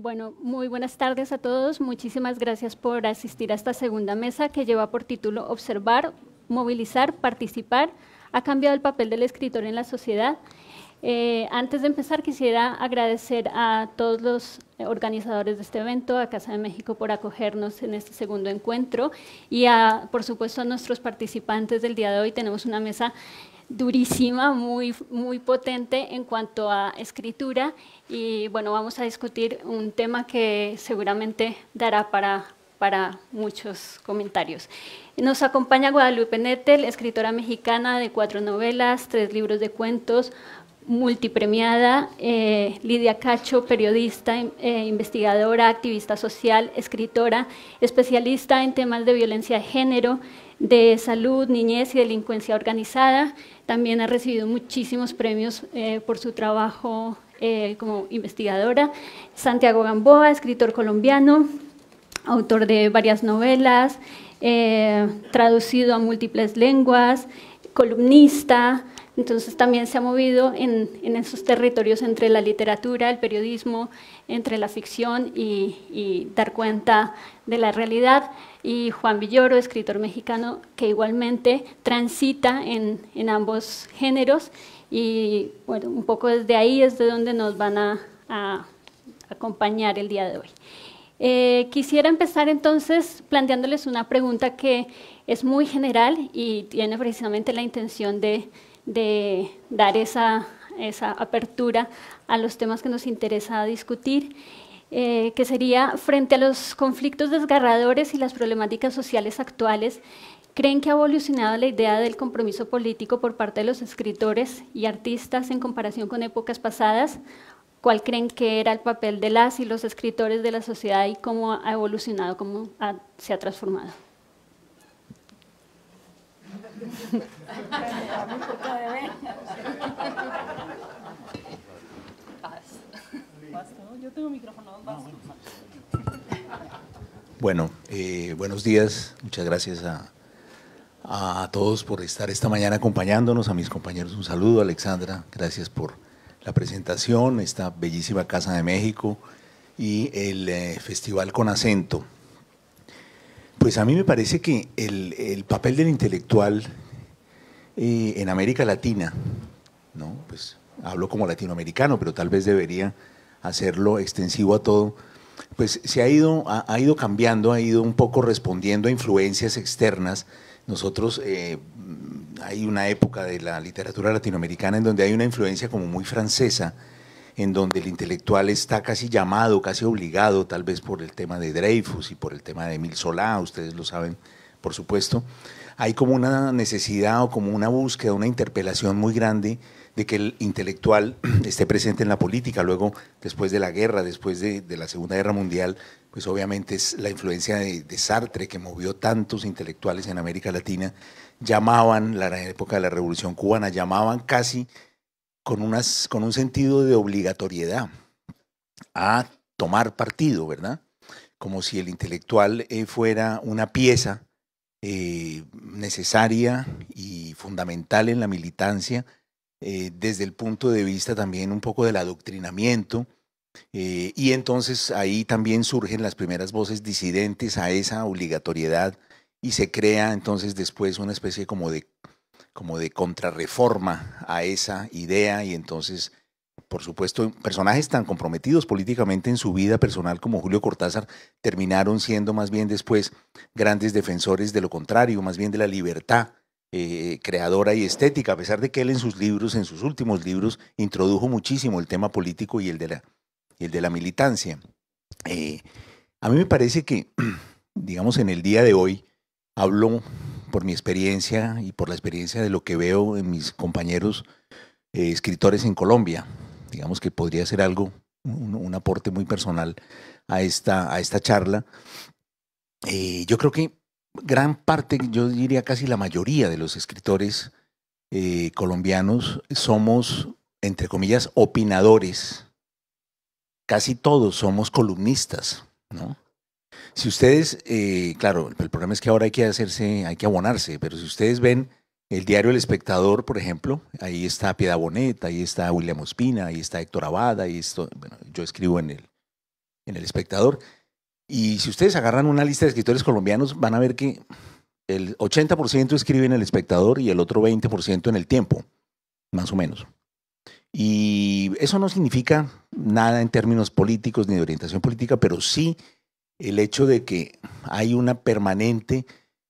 Bueno, muy buenas tardes a todos. Muchísimas gracias por asistir a esta segunda mesa que lleva por título Observar, Movilizar, Participar. Ha cambiado el papel del escritor en la sociedad. Eh, antes de empezar, quisiera agradecer a todos los organizadores de este evento, a Casa de México por acogernos en este segundo encuentro y, a, por supuesto, a nuestros participantes del día de hoy. Tenemos una mesa durísima, muy, muy potente en cuanto a escritura y bueno, vamos a discutir un tema que seguramente dará para, para muchos comentarios. Nos acompaña Guadalupe Nettel, escritora mexicana de cuatro novelas, tres libros de cuentos, multipremiada, eh, Lidia Cacho, periodista, eh, investigadora, activista social, escritora, especialista en temas de violencia de género, de salud, niñez y delincuencia organizada. También ha recibido muchísimos premios eh, por su trabajo como investigadora. Santiago Gamboa, escritor colombiano, autor de varias novelas, traducido a múltiples lenguas, columnista, entonces también se ha movido en, esos territorios entre la literatura, el periodismo, entre la ficción y, dar cuenta de la realidad. Y Juan Villoro, escritor mexicano, que igualmente transita en, ambos géneros. Y bueno, un poco desde ahí es de donde nos van a, acompañar el día de hoy. Eh, quisiera empezar entonces planteándoles una pregunta que es muy general y tiene precisamente la intención de, de dar esa, apertura a los temas que nos interesa discutir. Eh, que sería frente a los conflictos desgarradores y las problemáticas sociales actuales, ¿creen que ha evolucionado la idea del compromiso político por parte de los escritores y artistas en comparación con épocas pasadas? ¿Cuál creen que era el papel de las y los escritores de la sociedad y cómo ha evolucionado, cómo se ha transformado? Bueno, eh, buenos días. Muchas gracias a, todos por estar esta mañana acompañándonos. A mis compañeros un saludo. Alexandra, gracias por la presentación, esta bellísima Casa de México y el eh, Festival con Acento. Pues a mí me parece que el, el papel del intelectual en América Latina, ¿no? Pues hablo como latinoamericano, pero tal vez debería hacerlo extensivo a todo, pues se ha ido, ha, ido cambiando, ha ido un poco respondiendo a influencias externas. Nosotros eh, hay una época de la literatura latinoamericana en donde hay una influencia como muy francesa, en donde el intelectual está casi llamado, casi obligado, tal vez por el tema de Dreyfus y por el tema de Emil Solá, ustedes lo saben, por supuesto, hay como una necesidad o como una búsqueda, una interpelación muy grande de que el intelectual esté presente en la política. Luego, después de la guerra, después de, la Segunda Guerra Mundial, pues obviamente es la influencia de, Sartre que movió tantos intelectuales en América Latina, llamaban, la época de la Revolución Cubana, llamaban casi con, unas, con un sentido de obligatoriedad a tomar partido, ¿verdad? Como si el intelectual eh, fuera una pieza eh, necesaria y fundamental en la militancia, eh, desde el punto de vista también un poco del adoctrinamiento. Eh, y entonces ahí también surgen las primeras voces disidentes a esa obligatoriedad y se crea entonces después una especie como de, como de contrarreforma a esa idea y entonces por supuesto, personajes tan comprometidos políticamente en su vida personal como Julio Cortázar terminaron siendo más bien después grandes defensores de lo contrario, más bien de la libertad eh, creadora y estética, a pesar de que él en sus libros, en sus últimos libros, introdujo muchísimo el tema político y el de la, el de la militancia. Eh, a mí me parece que, digamos, en el día de hoy, hablo por mi experiencia y por la experiencia de lo que veo en mis compañeros eh, escritores en Colombia digamos que podría ser algo, un, aporte muy personal a esta, a esta charla. Eh, yo creo que gran parte, yo diría casi la mayoría de los escritores eh, colombianos somos, entre comillas, opinadores. Casi todos somos columnistas, ¿no? Si ustedes, eh, claro, el problema es que ahora hay que hacerse, hay que abonarse, pero si ustedes ven el diario El Espectador, por ejemplo, ahí está Piedad Bonet, ahí está William Ospina, ahí está Héctor Abada, ahí esto, bueno, yo escribo en el, en el Espectador. Y si ustedes agarran una lista de escritores colombianos, van a ver que el 80% escribe en El Espectador y el otro 20% en El Tiempo, más o menos. Y eso no significa nada en términos políticos ni de orientación política, pero sí el hecho de que hay una permanente,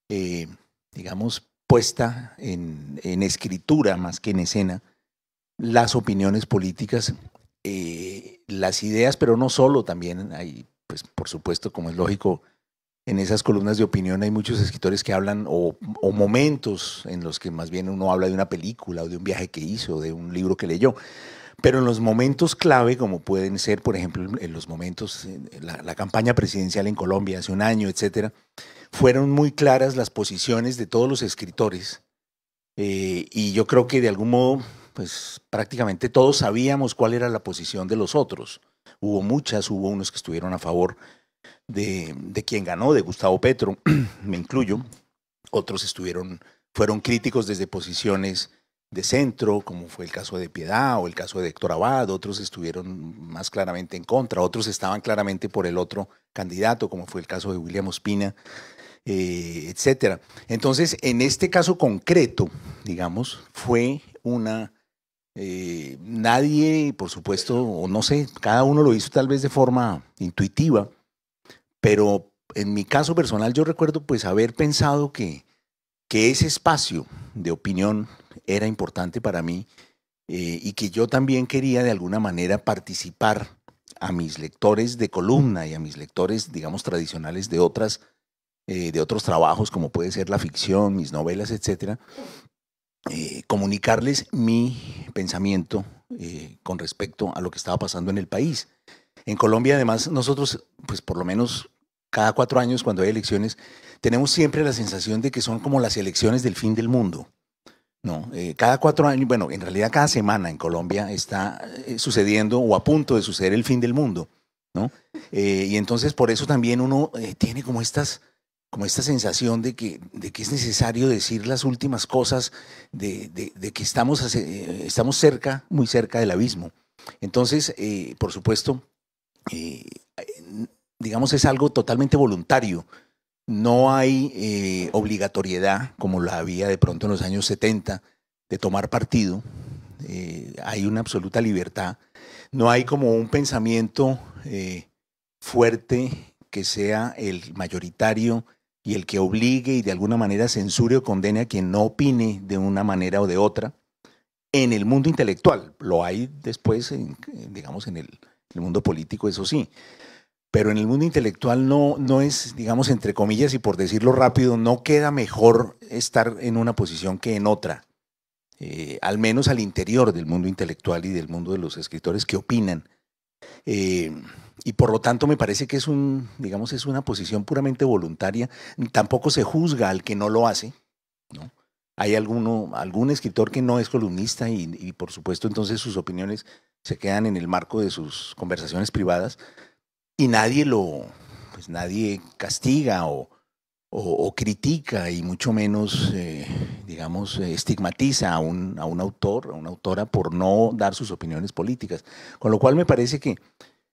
eh, digamos, puesta en, escritura más que en escena las opiniones políticas, eh, las ideas, pero no solo, también hay, pues por supuesto, como es lógico, en esas columnas de opinión hay muchos escritores que hablan o, momentos en los que más bien uno habla de una película o de un viaje que hizo, o de un libro que leyó. Pero en los momentos clave, como pueden ser, por ejemplo, en los momentos, la, la campaña presidencial en Colombia hace un año, etcétera, fueron muy claras las posiciones de todos los escritores. Eh, y yo creo que de algún modo, pues prácticamente todos sabíamos cuál era la posición de los otros. Hubo muchas, hubo unos que estuvieron a favor de, de quien ganó, de Gustavo Petro, me incluyo. Otros estuvieron, fueron críticos desde posiciones de centro, como fue el caso de Piedad o el caso de Héctor Abad, otros estuvieron más claramente en contra, otros estaban claramente por el otro candidato, como fue el caso de William Ospina, etc. Eh, etcétera. Entonces, en este caso concreto, digamos, fue una... Eh, nadie, por supuesto, o no sé, cada uno lo hizo tal vez de forma intuitiva, pero en mi caso personal yo recuerdo pues haber pensado que, que ese espacio de opinión era importante para mí eh, y que yo también quería de alguna manera participar a mis lectores de columna y a mis lectores, digamos, tradicionales de otras eh, de otros trabajos como puede ser la ficción, mis novelas, etcétera, eh, comunicarles mi pensamiento con respecto a lo que estaba pasando en el país. En Colombia, además, nosotros, pues por lo menos cada cuatro años cuando hay elecciones, tenemos siempre la sensación de que son como las elecciones del fin del mundo. No, eh, cada cuatro años, bueno, en realidad cada semana en Colombia está eh, sucediendo o a punto de suceder el fin del mundo, ¿no? Eh, y entonces por eso también uno tiene como estas, como esta sensación de que, de que es necesario decir las últimas cosas, de, que estamos, estamos cerca, muy cerca del abismo. Entonces, por supuesto, digamos, es algo totalmente voluntario no hay eh, obligatoriedad, como la había de pronto en los años 70, de tomar partido. Eh, hay una absoluta libertad. No hay como un pensamiento eh, fuerte que sea el mayoritario y el que obligue y de alguna manera censure o condene a quien no opine de una manera o de otra. En el mundo intelectual, lo hay después, en, digamos, en el mundo político, eso sí, pero en el mundo intelectual no, no es, digamos, entre comillas y por decirlo rápido, no queda mejor estar en una posición que en otra, eh, al menos al interior del mundo intelectual y del mundo de los escritores que opinan. Eh, y por lo tanto me parece que es un, digamos, es una posición puramente voluntaria. Tampoco se juzga al que no lo hace, ¿no? Hay alguno, algún escritor que no es columnista y por supuesto entonces sus opiniones se quedan en el marco de sus conversaciones privadas, y nadie lo, pues nadie castiga o, critica y mucho menos, eh, digamos, estigmatiza a un, autor, a una autora por no dar sus opiniones políticas. Con lo cual me parece que,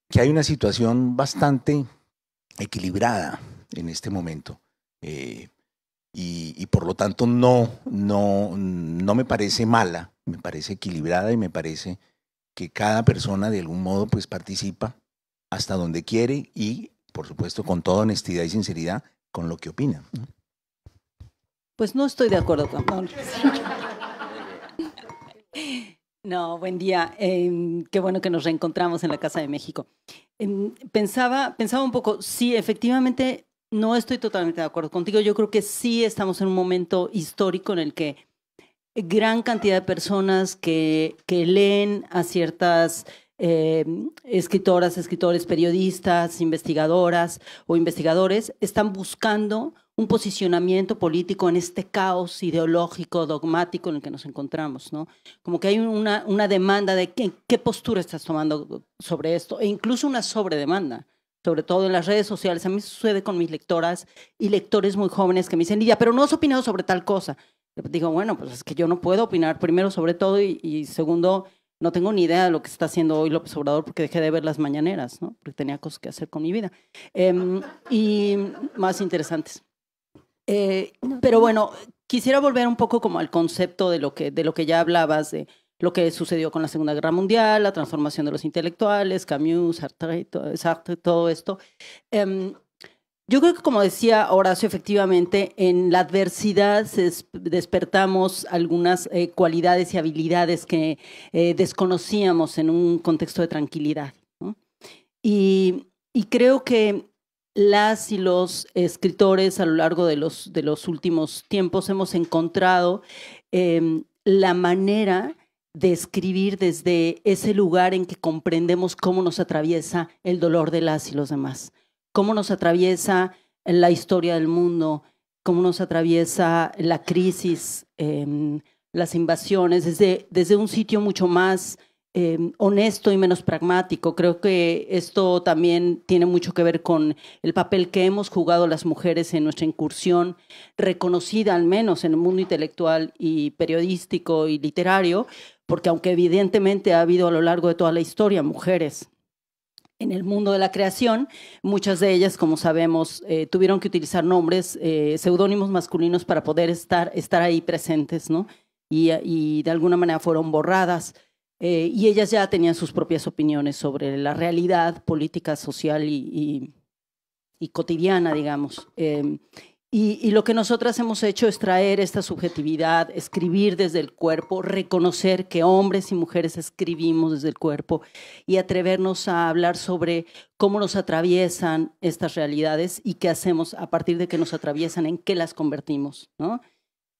que hay una situación bastante equilibrada en este momento. Eh, y, por lo tanto no, no, no me parece mala, me parece equilibrada y me parece que cada persona de algún modo pues participa hasta donde quiere y, por supuesto, con toda honestidad y sinceridad, con lo que opina. Pues no estoy de acuerdo con No, buen día. Em, qué bueno que nos reencontramos en la Casa de México. Em, pensaba, pensaba un poco, sí, efectivamente, no estoy totalmente de acuerdo contigo. Yo creo que sí estamos en un momento histórico en el que gran cantidad de personas que leen a ciertas eh, escritoras, escritores, periodistas, investigadoras o investigadores están buscando un posicionamiento político en este caos ideológico, dogmático en el que nos encontramos, ¿no? Como que hay una, demanda de qué, postura estás tomando sobre esto, e incluso una sobredemanda, sobre todo en las redes sociales. A mí sucede con mis lectoras y lectores muy jóvenes que me dicen, ya, pero no has opinado sobre tal cosa. Digo, bueno, pues es que yo no puedo opinar, primero sobre todo, y segundo, no tengo ni idea de lo que está haciendo hoy López Obrador porque dejé de ver las mañaneras, ¿no? porque tenía cosas que hacer con mi vida. Em, y más interesantes. Eh, pero bueno, quisiera volver un poco como al concepto de lo que, de lo que ya hablabas, de lo que sucedió con la Segunda Guerra Mundial, la transformación de los intelectuales, Camus, Sartre, todo esto. Em, yo creo que como decía Horacio, efectivamente, en la adversidad despertamos algunas eh, cualidades y habilidades que eh, desconocíamos en un contexto de tranquilidad. Y, creo que las y los escritores a lo largo de los, últimos tiempos hemos encontrado em, la manera de escribir desde ese lugar en que comprendemos cómo nos atraviesa el dolor de las y los demás cómo nos atraviesa la historia del mundo, cómo nos atraviesa la crisis, em, las invasiones, desde, desde un sitio mucho más em, honesto y menos pragmático. Creo que esto también tiene mucho que ver con el papel que hemos jugado las mujeres en nuestra incursión, reconocida al menos en el mundo intelectual y periodístico y literario, porque aunque evidentemente ha habido a lo largo de toda la historia mujeres en el mundo de la creación. Muchas de ellas, como sabemos, eh, tuvieron que utilizar nombres, eh, seudónimos masculinos para poder estar, estar ahí presentes, ¿no? Y, de alguna manera fueron borradas. Eh, y ellas ya tenían sus propias opiniones sobre la realidad política, social y, y cotidiana, digamos. Em, y, lo que nosotras hemos hecho es traer esta subjetividad, escribir desde el cuerpo, reconocer que hombres y mujeres escribimos desde el cuerpo y atrevernos a hablar sobre cómo nos atraviesan estas realidades y qué hacemos a partir de que nos atraviesan, en qué las convertimos. ¿no?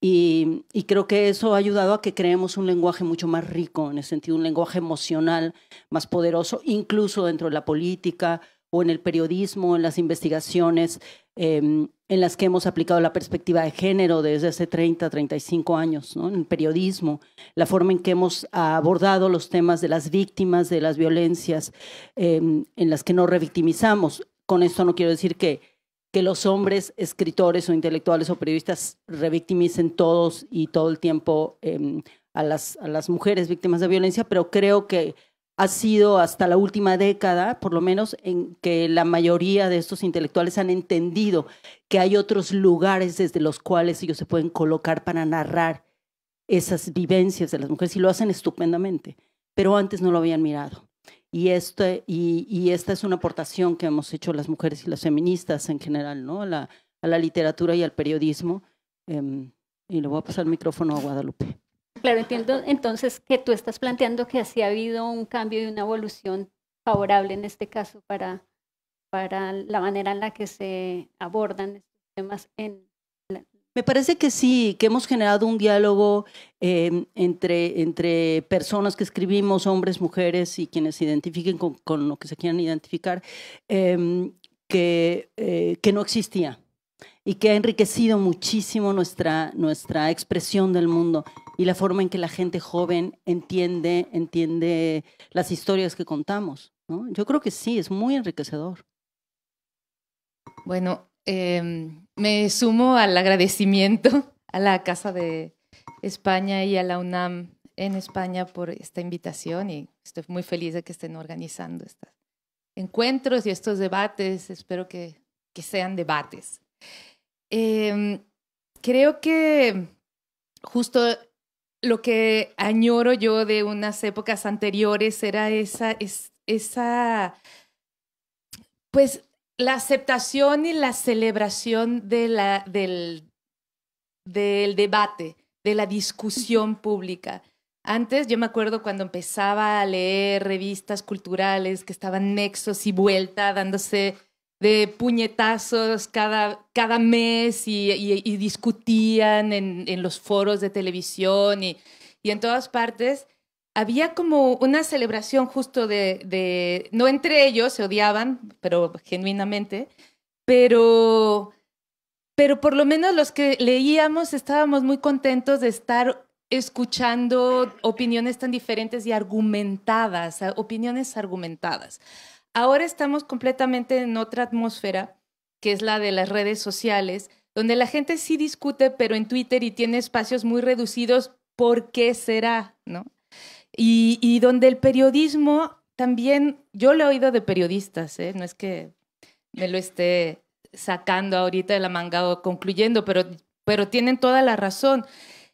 Y, creo que eso ha ayudado a que creemos un lenguaje mucho más rico, en el sentido un lenguaje emocional más poderoso, incluso dentro de la política o en el periodismo, en las investigaciones. Em, en las que hemos aplicado la perspectiva de género desde hace 30, 35 años, ¿no? en periodismo, la forma en que hemos abordado los temas de las víctimas, de las violencias, em, en las que no revictimizamos. Con esto no quiero decir que, que los hombres, escritores o intelectuales o periodistas revictimicen todos y todo el tiempo em, a, las, a las mujeres víctimas de violencia, pero creo que ha sido hasta la última década, por lo menos, en que la mayoría de estos intelectuales han entendido que hay otros lugares desde los cuales ellos se pueden colocar para narrar esas vivencias de las mujeres y lo hacen estupendamente, pero antes no lo habían mirado. Y, este, esta es una aportación que hemos hecho las mujeres y las feministas en general, ¿no? a la literatura y al periodismo. Em, y le voy a pasar el micrófono a Guadalupe. Claro, entiendo entonces que tú estás planteando que así ha habido un cambio y una evolución favorable en este caso para, la manera en la que se abordan estos temas en me parece que sí, que hemos generado un diálogo eh, entre, personas que escribimos, hombres, mujeres y quienes se identifiquen con, lo que se quieran identificar, eh, que, eh, que no existía y que ha enriquecido muchísimo nuestra, nuestra expresión del mundo y la forma en que la gente joven entiende, entiende las historias que contamos. Yo creo que sí, es muy enriquecedor. Bueno, em, me sumo al agradecimiento a la Casa de España y a la UNAM en España por esta invitación y estoy muy feliz de que estén organizando estos encuentros y estos debates. Espero que, que sean debates. Em, creo que justo lo que añoro yo de unas épocas anteriores era esa, es, esa pues la aceptación y la celebración de la, del, del debate, de la discusión pública. Antes yo me acuerdo cuando empezaba a leer revistas culturales que estaban nexos y vuelta, dándose de puñetazos cada, cada mes y, discutían en, los foros de televisión y, en todas partes. Había como una celebración justo de, de, no entre ellos, se odiaban, pero genuinamente, pero, pero por lo menos los que leíamos estábamos muy contentos de estar escuchando opiniones tan diferentes y argumentadas, opiniones argumentadas. Ahora estamos completamente en otra atmósfera, que es la de las redes sociales, donde la gente sí discute, pero en Twitter y tiene espacios muy reducidos, ¿por qué será? ¿No? Y, donde el periodismo también, yo lo he oído de periodistas, ¿eh? no es que me lo esté sacando ahorita de la manga o concluyendo, pero, pero tienen toda la razón.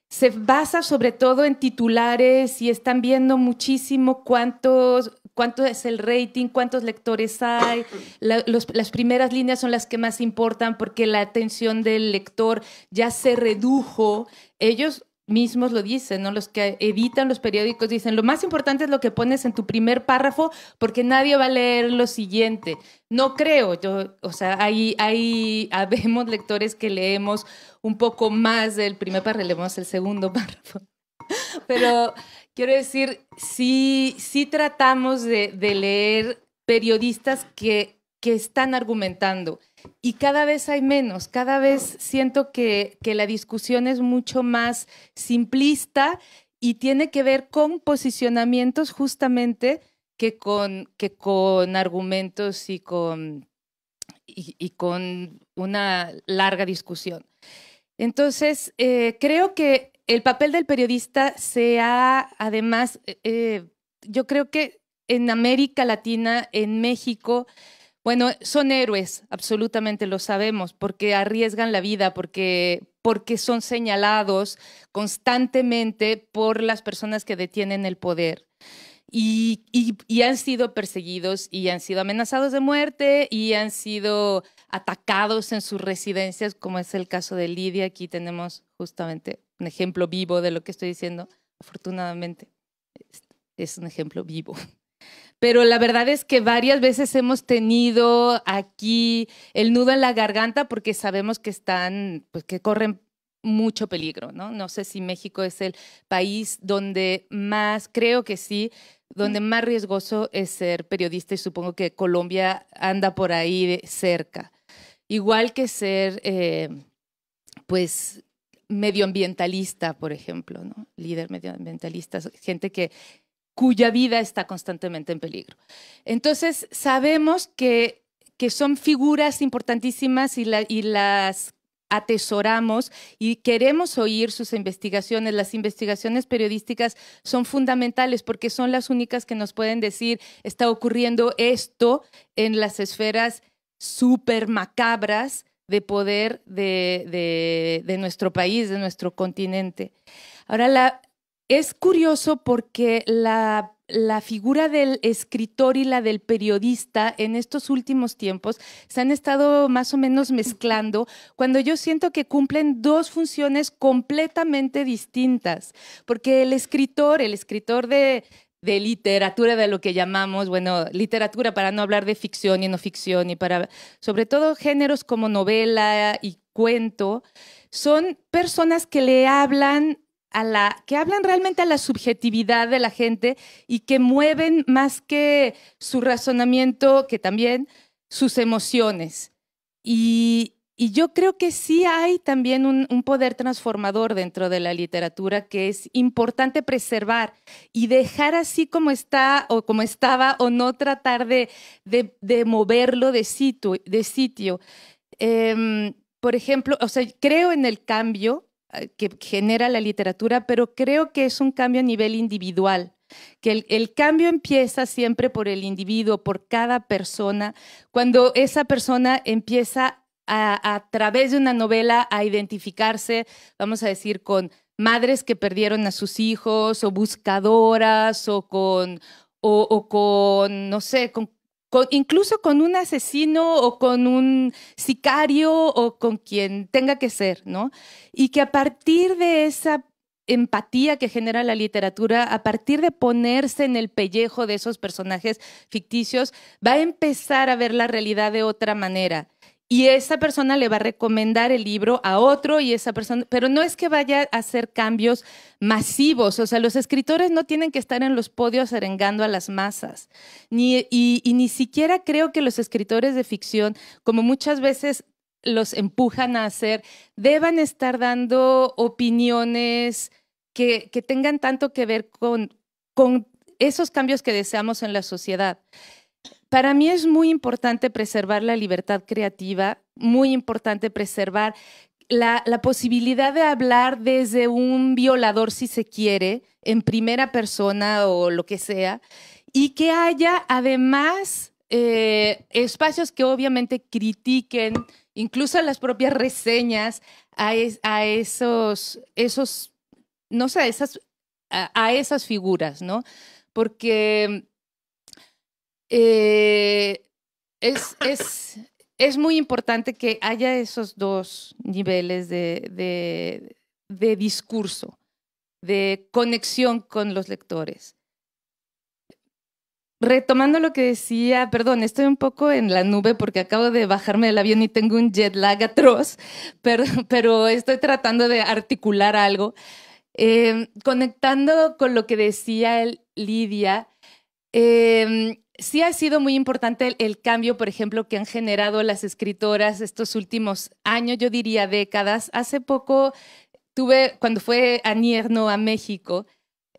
Se basa sobre todo en titulares y están viendo muchísimo cuántos cuánto es el rating, cuántos lectores hay, las primeras líneas son las que más importan porque la atención del lector ya se redujo. Ellos mismos lo dicen, ¿no? Los que editan los periódicos dicen, lo más importante es lo que pones en tu primer párrafo porque nadie va a leer lo siguiente. No creo, yo, o sea, hay, hay, habemos lectores que leemos un poco más del primer párrafo, leemos el segundo párrafo. Pero Quiero decir, sí, tratamos de, leer periodistas que, están argumentando y cada vez hay menos, cada vez siento que, la discusión es mucho más simplista y tiene que ver con posicionamientos justamente que con, que con argumentos y con, y, con una larga discusión. Entonces, eh, creo que, el papel del periodista se ha, además, eh, eh, yo creo que en América Latina, en México, bueno, son héroes, absolutamente lo sabemos, porque arriesgan la vida, porque, porque son señalados constantemente por las personas que detienen el poder. y, han sido perseguidos y han sido amenazados de muerte y han sido atacados en sus residencias, como es el caso de Lidia. Aquí tenemos justamente un ejemplo vivo de lo que estoy diciendo. Afortunadamente, es un ejemplo vivo. Pero la verdad es que varias veces hemos tenido aquí el nudo en la garganta porque sabemos que están, pues que corren mucho peligro, ¿no? No sé si México es el país donde más, creo que sí, donde mm. más riesgoso es ser periodista y supongo que Colombia anda por ahí cerca. Igual que ser, eh, pues, medioambientalista, por ejemplo, ¿no? líder medioambientalista, gente que, cuya vida está constantemente en peligro. Entonces, sabemos que, son figuras importantísimas y, y las atesoramos y queremos oír sus investigaciones. Las investigaciones periodísticas son fundamentales porque son las únicas que nos pueden decir está ocurriendo esto en las esferas súper macabras de poder de, nuestro país, de nuestro continente. Ahora, la, es curioso porque la la figura del escritor y la del periodista en estos últimos tiempos se han estado más o menos mezclando cuando yo siento que cumplen dos funciones completamente distintas, porque el escritor, el escritor de, de literatura, de lo que llamamos, bueno, literatura para no hablar de ficción y no ficción, y para, sobre todo géneros como novela y cuento, son personas que le hablan a la, que hablan realmente a la subjetividad de la gente y que mueven más que su razonamiento, que también sus emociones. Y, y yo creo que sí hay también un, poder transformador dentro de la literatura que es importante preservar y dejar así como está o como estaba o no tratar de, de, moverlo de, de sitio. Em, por ejemplo, o sea, creo en el cambio eh, que genera la literatura, pero creo que es un cambio a nivel individual que el, el, cambio empieza siempre por el individuo, por cada persona, cuando esa persona empieza a a, través de una novela a identificarse, vamos a decir, con madres que perdieron a sus hijos o buscadoras o con, o, con no sé, incluso con un asesino o con un sicario o con quien tenga que ser, ¿no? Y que a partir de esa empatía que genera la literatura, a partir de ponerse en el pellejo de esos personajes ficticios, va a empezar a ver la realidad de otra manera y esa persona le va a recomendar el libro a otro y esa persona, pero no es que vaya a hacer cambios masivos, o sea, los escritores no tienen que estar en los podios arengando a las masas, y, ni siquiera creo que los escritores de ficción, como muchas veces los empujan a hacer, deban estar dando opiniones que, tengan tanto que ver con esos cambios que deseamos en la sociedad para mí es muy importante preservar la libertad creativa, muy importante preservar la, posibilidad de hablar desde un violador, si se quiere, en primera persona o lo que sea, y que haya además eh, espacios que obviamente critiquen, incluso las propias reseñas, a, esos, esos, no sé, esas, a esas figuras, ¿no? Porque eh, es, es, muy importante que haya esos dos niveles de, discurso, de conexión con los lectores. Retomando lo que decía, perdón, estoy un poco en la nube porque acabo de bajarme del avión y tengo un jet lag atroz, pero, pero estoy tratando de articular algo. Eh, conectando con lo que decía Lidia, eh, sí ha sido muy importante el, cambio, por ejemplo, que han generado las escritoras estos últimos años, yo diría décadas. Hace poco tuve, cuando fue a Nierno, a México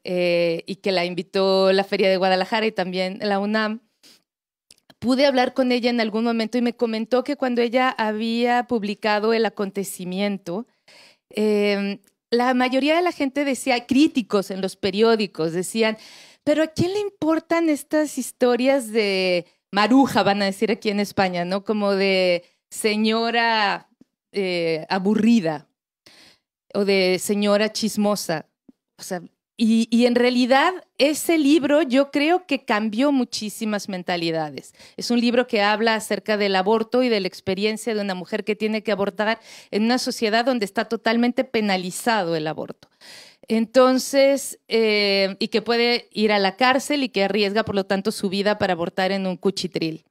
eh, y que la invitó la Feria de Guadalajara y también la UNAM, pude hablar con ella en algún momento y me comentó que cuando ella había publicado el acontecimiento, em, la mayoría de la gente decía, críticos en los periódicos decían, pero ¿a quién le importan estas historias de maruja, van a decir aquí en España, ¿no? Como de señora eh, aburrida o de señora chismosa. y, en realidad ese libro yo creo que cambió muchísimas mentalidades. Es un libro que habla acerca del aborto y de la experiencia de una mujer que tiene que abortar en una sociedad donde está totalmente penalizado el aborto. Entonces, eh, y que puede ir a la cárcel y que arriesga, por lo tanto, su vida para abortar en un cuchitril.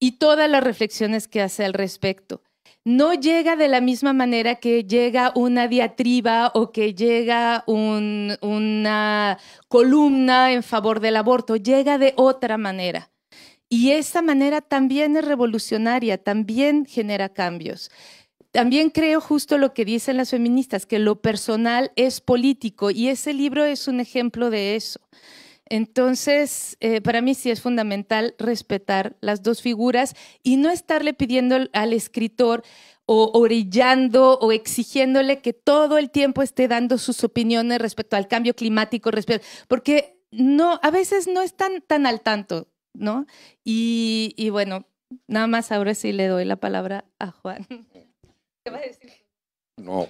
Y todas las reflexiones que hace al respecto. No llega de la misma manera que llega una diatriba o que llega una columna en favor del aborto, llega de otra manera. Y esa manera también es revolucionaria, también genera cambios. También creo justo lo que dicen las feministas, que lo personal es político y ese libro es un ejemplo de eso. Entonces, eh, para mí sí es fundamental respetar las dos figuras y no estarle pidiendo al escritor o orillando o exigiéndole que todo el tiempo esté dando sus opiniones respecto al cambio climático, porque no, a veces no están tan al tanto, ¿no? Y, y bueno, nada más ahora sí le doy la palabra a Juan va a decir? No.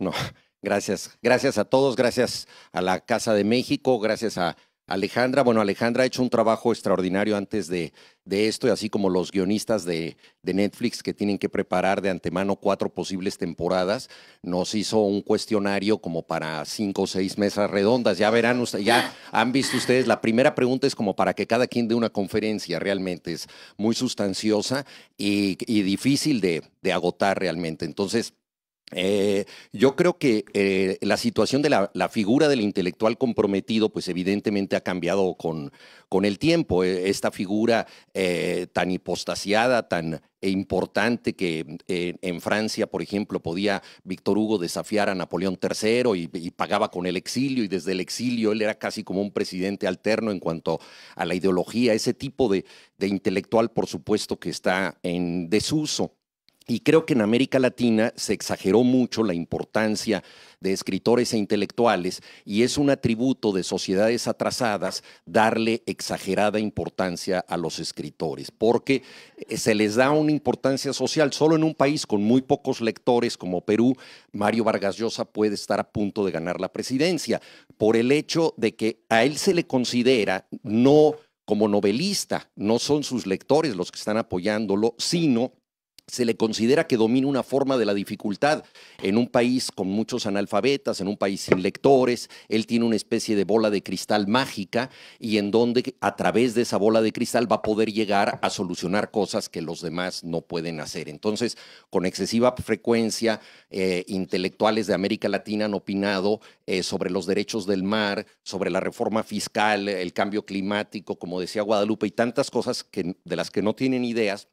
No. Gracias. Gracias a todos. Gracias a la Casa de México. Gracias a Alejandra, bueno, Alejandra ha hecho un trabajo extraordinario antes de, de esto, y así como los guionistas de, Netflix que tienen que preparar de antemano cuatro posibles temporadas, nos hizo un cuestionario como para cinco o seis mesas redondas. Ya verán, ya han visto ustedes, la primera pregunta es como para que cada quien dé una conferencia, realmente es muy sustanciosa y, difícil de, de agotar realmente. Entonces, eh, yo creo que eh, la situación de la, figura del intelectual comprometido, pues evidentemente ha cambiado con, el tiempo. E, esta figura eh, tan hipostasiada, tan importante que en Francia, por ejemplo, podía Víctor Hugo desafiar a Napoleón III y, pagaba con el exilio y desde el exilio él era casi como un presidente alterno en cuanto a la ideología. Ese tipo de intelectual, por supuesto, que está en desuso. Y creo que en América Latina se exageró mucho la importancia de escritores e intelectuales y es un atributo de sociedades atrasadas darle exagerada importancia a los escritores, porque eh, se les da una importancia social. Solo en un país con muy pocos lectores como Perú, Mario Vargas Llosa puede estar a punto de ganar la presidencia por el hecho de que a él se le considera no como novelista, no son sus lectores los que están apoyándolo, sino se le considera que domina una forma de la dificultad. En un país con muchos analfabetas, en un país sin lectores, él tiene una especie de bola de cristal mágica y en donde a través de esa bola de cristal va a poder llegar a solucionar cosas que los demás no pueden hacer. Entonces, con excesiva frecuencia, eh, intelectuales de América Latina han opinado eh, sobre los derechos del mar, sobre la reforma fiscal, el cambio climático, como decía Guadalupe, y tantas cosas que, de las que no tienen ideas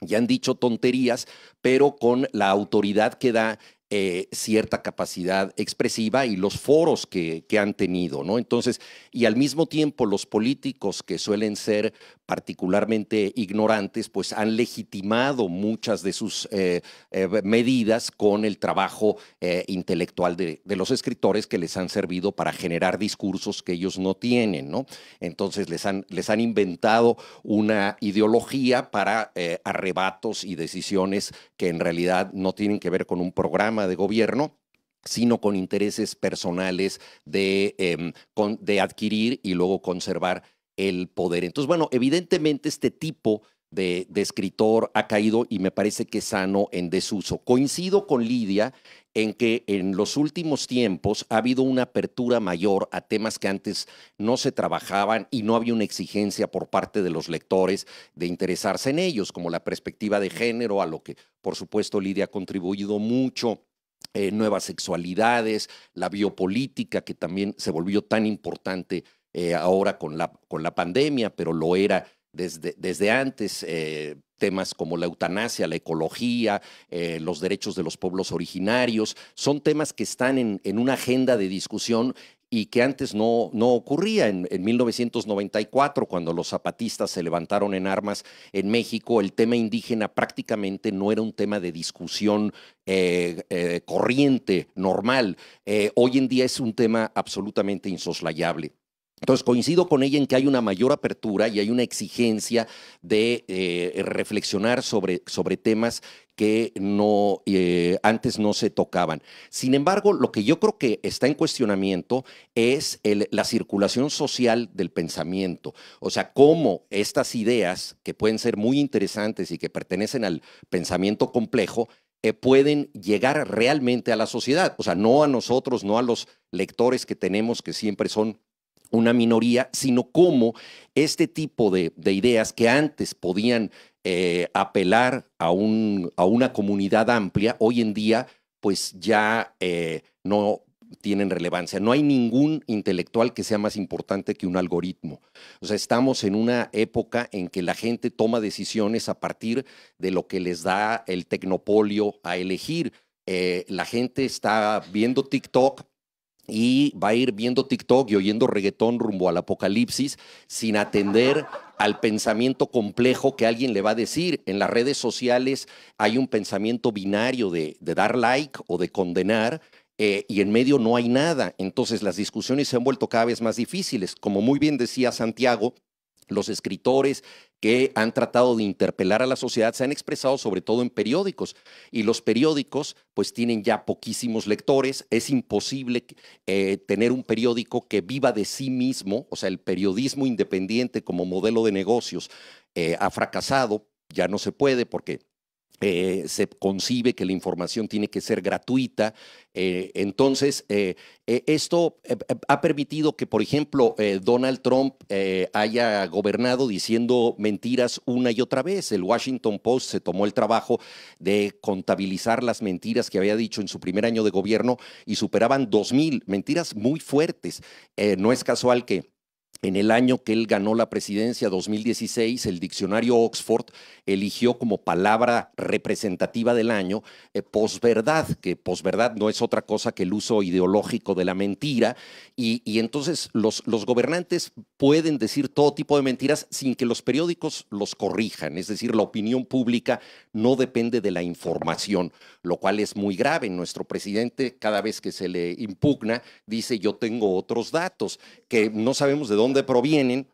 ya han dicho tonterías, pero con la autoridad que da eh, cierta capacidad expresiva y los foros que, han tenido, ¿no? Entonces, y al mismo tiempo los políticos que suelen ser particularmente ignorantes, pues han legitimado muchas de sus eh, eh, medidas con el trabajo intelectual de, de, los escritores que les han servido para generar discursos que ellos no tienen, ¿no? Entonces les han, les han inventado una ideología para arrebatos y decisiones que en realidad no tienen que ver con un programa de gobierno sino con intereses personales de, em, de adquirir y luego conservar el poder. Entonces, bueno, evidentemente este tipo de, escritor ha caído y me parece que sano en desuso. Coincido con Lidia en que en los últimos tiempos ha habido una apertura mayor a temas que antes no se trabajaban y no había una exigencia por parte de los lectores de interesarse en ellos, como la perspectiva de género, a lo que por supuesto Lidia ha contribuido mucho eh, nuevas sexualidades, la biopolítica, que también se volvió tan importante eh, ahora con la, con la pandemia, pero lo era desde, desde antes, eh, temas como la eutanasia, la ecología, los derechos de los pueblos originarios, son temas que están en, en, una agenda de discusión y que antes no, no ocurría. En, 1994, cuando los zapatistas se levantaron en armas en México, el tema indígena prácticamente no era un tema de discusión eh, eh, corriente, normal. Eh, hoy en día es un tema absolutamente insoslayable. Entonces coincido con ella en que hay una mayor apertura y hay una exigencia de eh, reflexionar sobre, sobre temas que no, eh, antes no se tocaban. Sin embargo, lo que yo creo que está en cuestionamiento es la circulación social del pensamiento. O sea, cómo estas ideas, que pueden ser muy interesantes y que pertenecen al pensamiento complejo, eh, pueden llegar realmente a la sociedad. O sea, no a nosotros, no a los lectores que tenemos, que siempre son una minoría, sino cómo este tipo de, ideas que antes podían eh, apelar a, un, a, una comunidad amplia, hoy en día pues ya eh, no tienen relevancia. No hay ningún intelectual que sea más importante que un algoritmo. O sea, estamos en una época en que la gente toma decisiones a partir de lo que les da el tecnopolio a elegir. Eh, la gente está viendo TikTok y va a ir viendo TikTok y oyendo reggaetón rumbo al apocalipsis sin atender al pensamiento complejo que alguien le va a decir. En las redes sociales hay un pensamiento binario de, dar like o de condenar. Eh, y en medio no hay nada. Entonces las discusiones se han vuelto cada vez más difíciles. Como muy bien decía Santiago, los escritores que han tratado de interpelar a la sociedad se han expresado sobre todo en periódicos y los periódicos pues tienen ya poquísimos lectores, es imposible eh, tener un periódico que viva de sí mismo, o sea, el periodismo independiente como modelo de negocios eh, ha fracasado, ya no se puede porque eh, se concibe que la información tiene que ser gratuita. Eh, entonces, eh, esto ha permitido que, por ejemplo, Donald Trump haya gobernado diciendo mentiras una y otra vez. El Washington Post se tomó el trabajo de contabilizar las mentiras que había dicho en su primer año de gobierno y superaban 2.000 mentiras muy fuertes. no es casual que en el año que él ganó la presidencia, 2016, el diccionario Oxford eligió como palabra representativa del año eh, posverdad, que posverdad no es otra cosa que el uso ideológico de la mentira. Y, entonces los, gobernantes pueden decir todo tipo de mentiras sin que los periódicos los corrijan. Es decir, la opinión pública no depende de la información, lo cual es muy grave. Nuestro presidente, cada vez que se le impugna, dice yo tengo otros datos que no sabemos de dónde provienen,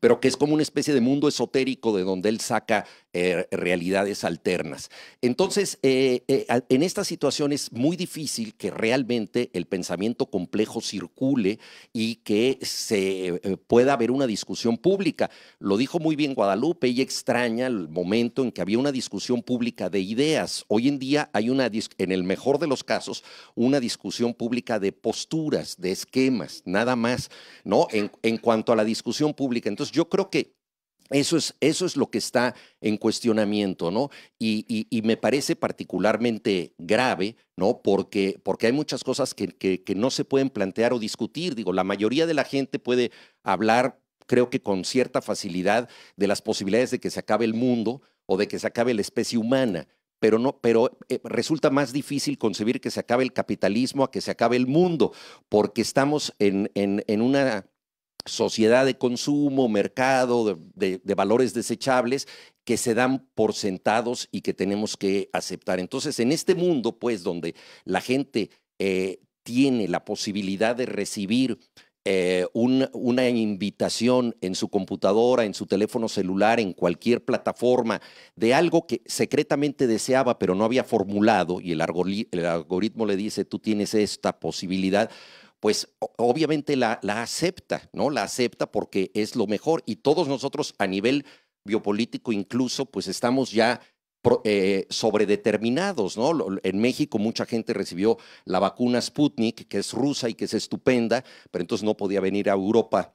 pero que es como una especie de mundo esotérico de donde él saca eh, realidades alternas. Entonces, eh, eh, en esta situación es muy difícil que realmente el pensamiento complejo circule y que se pueda haber una discusión pública. Lo dijo muy bien Guadalupe, y extraña el momento en que había una discusión pública de ideas. Hoy en día hay una, en el mejor de los casos, una discusión pública de posturas, de esquemas, nada más, ¿no? en cuanto a la discusión pública. Entonces, yo creo que eso es, eso es lo que está en cuestionamiento, ¿no? Y, me parece particularmente grave, ¿no? Porque, porque hay muchas cosas que, no se pueden plantear o discutir. Digo, la mayoría de la gente puede hablar, creo que con cierta facilidad, de las posibilidades de que se acabe el mundo o de que se acabe la especie humana pero no, pero eh, resulta más difícil concebir que se acabe el capitalismo a que se acabe el mundo, porque estamos en, en, en, una sociedad de consumo, mercado de, valores desechables que se dan por sentados y que tenemos que aceptar. Entonces, en este mundo, pues, donde la gente eh, tiene la posibilidad de recibir eh, una invitación en su computadora, en su teléfono celular, en cualquier plataforma, de algo que secretamente deseaba pero no había formulado y el algoritmo le dice, tú tienes esta posibilidad, pues obviamente la, acepta, ¿no? La acepta porque es lo mejor y todos nosotros a nivel biopolítico incluso, pues estamos ya eh, sobredeterminados, ¿no? En México mucha gente recibió la vacuna Sputnik, que es rusa y que es estupenda, pero entonces no podía venir a Europa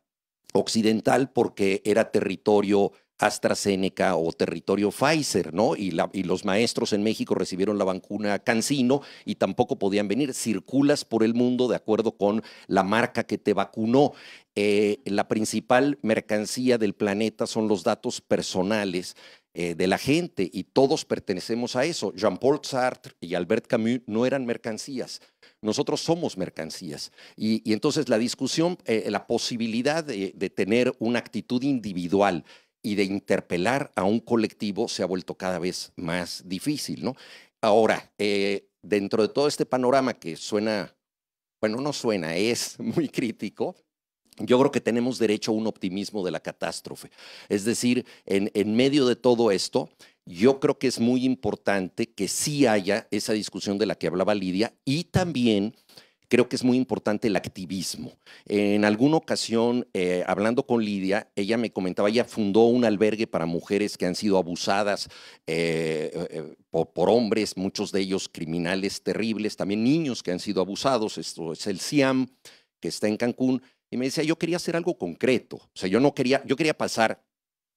occidental porque era territorio AstraZeneca o territorio Pfizer, ¿no? Y, los maestros en México recibieron la vacuna Cancino y tampoco podían venir. Circulas por el mundo de acuerdo con la marca que te vacunó. Eh, la principal mercancía del planeta son los datos personales eh, de la gente y todos pertenecemos a eso. Jean-Paul Sartre y Albert Camus no eran mercancías, nosotros somos mercancías. Y, entonces la discusión, eh, la posibilidad de tener una actitud individual, y de interpelar a un colectivo se ha vuelto cada vez más difícil, ¿no? Ahora, eh, dentro de todo este panorama que suena, bueno, no suena, es muy crítico, yo creo que tenemos derecho a un optimismo de la catástrofe. Es decir, en, en, medio de todo esto, yo creo que es muy importante que sí haya esa discusión de la que hablaba Lidia y también creo que es muy importante el activismo. En alguna ocasión, eh, hablando con Lidia, ella me comentaba, ella fundó un albergue para mujeres que han sido abusadas eh, eh, por, hombres, muchos de ellos criminales terribles, también niños que han sido abusados, esto es el SIAM, que está en Cancún, y me decía, yo quería hacer algo concreto, o sea, yo no quería, yo quería pasar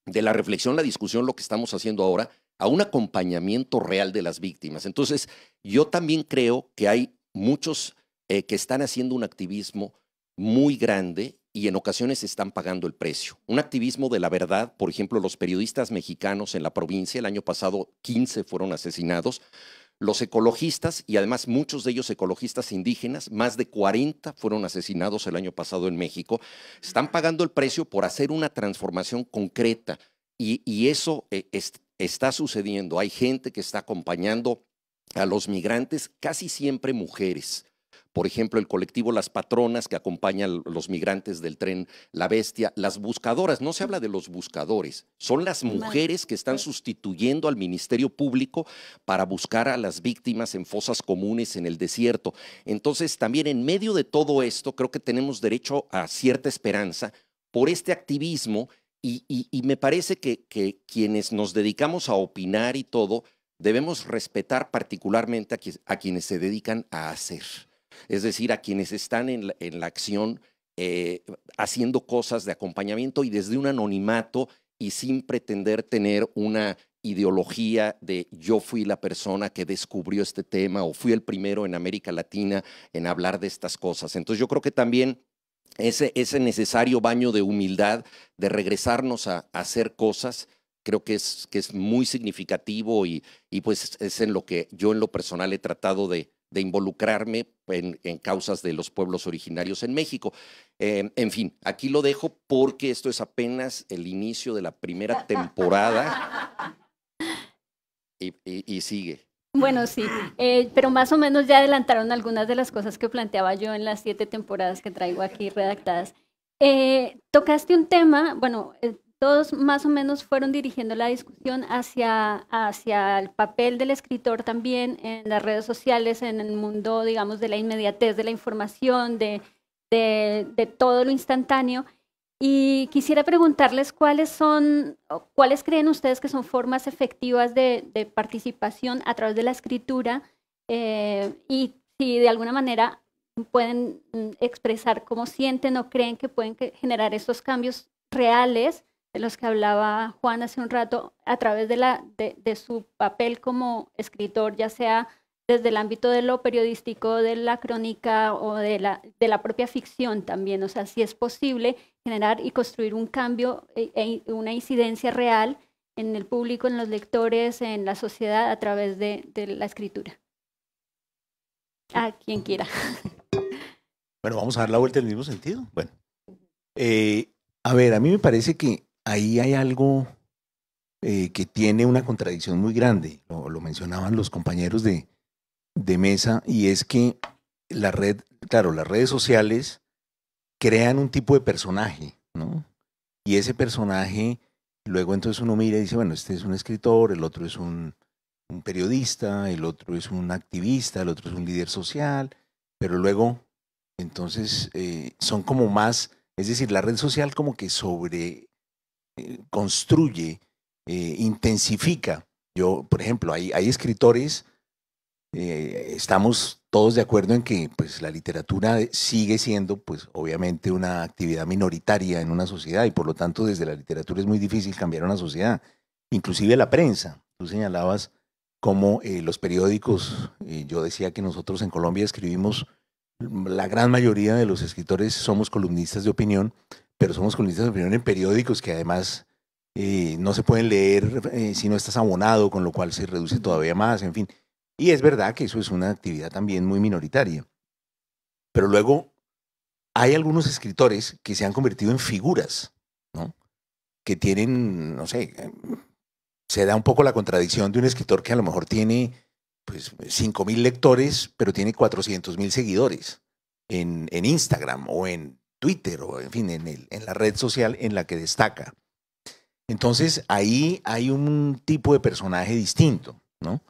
de la reflexión, la discusión, lo que estamos haciendo ahora, a un acompañamiento real de las víctimas. Entonces, yo también creo que hay muchos eh, que están haciendo un activismo muy grande y en ocasiones están pagando el precio. Un activismo de la verdad, por ejemplo, los periodistas mexicanos en la provincia, el año pasado 15 fueron asesinados, los ecologistas y además muchos de ellos ecologistas indígenas, más de 40 fueron asesinados el año pasado en México, están pagando el precio por hacer una transformación concreta y, eso eh, está sucediendo. Hay gente que está acompañando a los migrantes, casi siempre mujeres por ejemplo, el colectivo Las Patronas que acompaña a los migrantes del tren La Bestia, las buscadoras, no se habla de los buscadores, son las mujeres que están sustituyendo al Ministerio Público para buscar a las víctimas en fosas comunes en el desierto. Entonces, también en medio de todo esto, creo que tenemos derecho a cierta esperanza por este activismo y, me parece que, quienes nos dedicamos a opinar y todo, debemos respetar particularmente a, quienes se dedican a hacer es decir, a quienes están en la, acción eh, haciendo cosas de acompañamiento y desde un anonimato y sin pretender tener una ideología de yo fui la persona que descubrió este tema o fui el primero en América Latina en hablar de estas cosas. Entonces yo creo que también ese, ese necesario baño de humildad, de regresarnos a, hacer cosas, creo que es, que es muy significativo y, y pues es en lo que yo en lo personal he tratado de, de involucrarme en, causas de los pueblos originarios en México. Eh, en fin, aquí lo dejo porque esto es apenas el inicio de la primera temporada y, sigue. Bueno, sí, eh, pero más o menos ya adelantaron algunas de las cosas que planteaba yo en las siete temporadas que traigo aquí redactadas. Eh, tocaste un tema, bueno, todos más o menos fueron dirigiendo la discusión hacia, el papel del escritor también en las redes sociales, en el mundo, digamos, de la inmediatez de la información, de, todo lo instantáneo. Y quisiera preguntarles cuáles son, cuáles creen ustedes que son formas efectivas de, participación a través de la escritura eh, y si de alguna manera pueden mm, expresar cómo sienten o creen que pueden generar esos cambios reales los que hablaba Juan hace un rato, a través de, la, de, su papel como escritor, ya sea desde el ámbito de lo periodístico, de la crónica o de la, propia ficción también. O sea, si es posible generar y construir un cambio, e, e, una incidencia real en el público, en los lectores, en la sociedad, a través de, la escritura. A quien quiera. Bueno, vamos a dar la vuelta en el mismo sentido. Bueno, eh, a ver, a mí me parece que ahí hay algo eh, que tiene una contradicción muy grande, lo, mencionaban los compañeros de, mesa, y es que la red, claro, las redes sociales crean un tipo de personaje, ¿no? Y ese personaje, luego entonces uno mira y dice, bueno, este es un escritor, el otro es un, periodista, el otro es un activista, el otro es un líder social, pero luego, entonces, eh, son como más, es decir, la red social como que sobre construye, eh, intensifica. Yo, por ejemplo, hay, escritores, eh, estamos todos de acuerdo en que pues, la literatura sigue siendo, pues, obviamente, una actividad minoritaria en una sociedad y por lo tanto desde la literatura es muy difícil cambiar una sociedad, inclusive la prensa. Tú señalabas cómo eh, los periódicos, yo decía que nosotros en Colombia escribimos, la gran mayoría de los escritores somos columnistas de opinión, pero somos columnistas de opinión en periódicos que además eh, no se pueden leer eh, si no estás abonado, con lo cual se reduce todavía más, en fin. Y es verdad que eso es una actividad también muy minoritaria. Pero luego hay algunos escritores que se han convertido en figuras, ¿no? Que tienen, no sé, se da un poco la contradicción de un escritor que a lo mejor tiene pues 5.000 lectores, pero tiene mil seguidores en Instagram o en Twitter o en fin, en, la red social en la que destaca. Entonces ahí hay un tipo de personaje distinto, ¿no?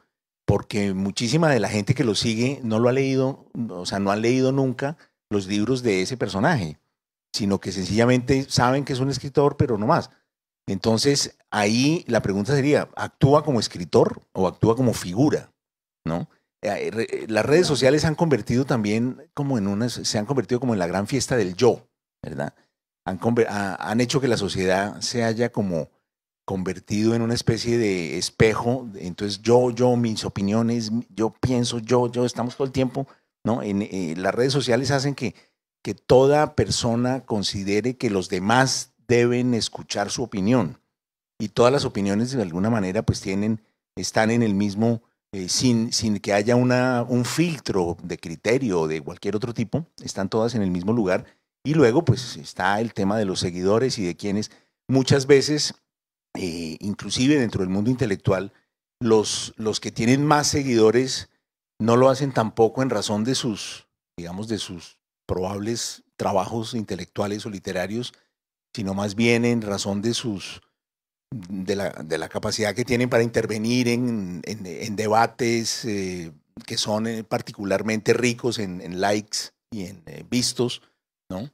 Porque muchísima de la gente que lo sigue no lo ha leído, o sea, no han leído nunca los libros de ese personaje, sino que sencillamente saben que es un escritor, pero no más. Entonces ahí la pregunta sería, ¿actúa como escritor o actúa como figura? ¿No? Eh, eh, las redes sociales han convertido también como en una se han convertido como en la gran fiesta del yo, ¿verdad? Han, han hecho que la sociedad se haya como convertido en una especie de espejo, entonces yo, yo, mis opiniones, yo pienso, yo, yo, estamos todo el tiempo, ¿no? en eh, las redes sociales hacen que, que toda persona considere que los demás deben escuchar su opinión y todas las opiniones de alguna manera pues tienen, están en el mismo eh, sin, sin, que haya una, un filtro de criterio de cualquier otro tipo, están todas en el mismo lugar. Y luego, pues está el tema de los seguidores y de quienes muchas veces, eh, inclusive dentro del mundo intelectual, los, los que tienen más seguidores no lo hacen tampoco en razón de sus, digamos, de sus probables trabajos intelectuales o literarios, sino más bien en razón de sus de la, capacidad que tienen para intervenir en, debates eh, que son eh, particularmente ricos en, likes y en eh, vistos, ¿no?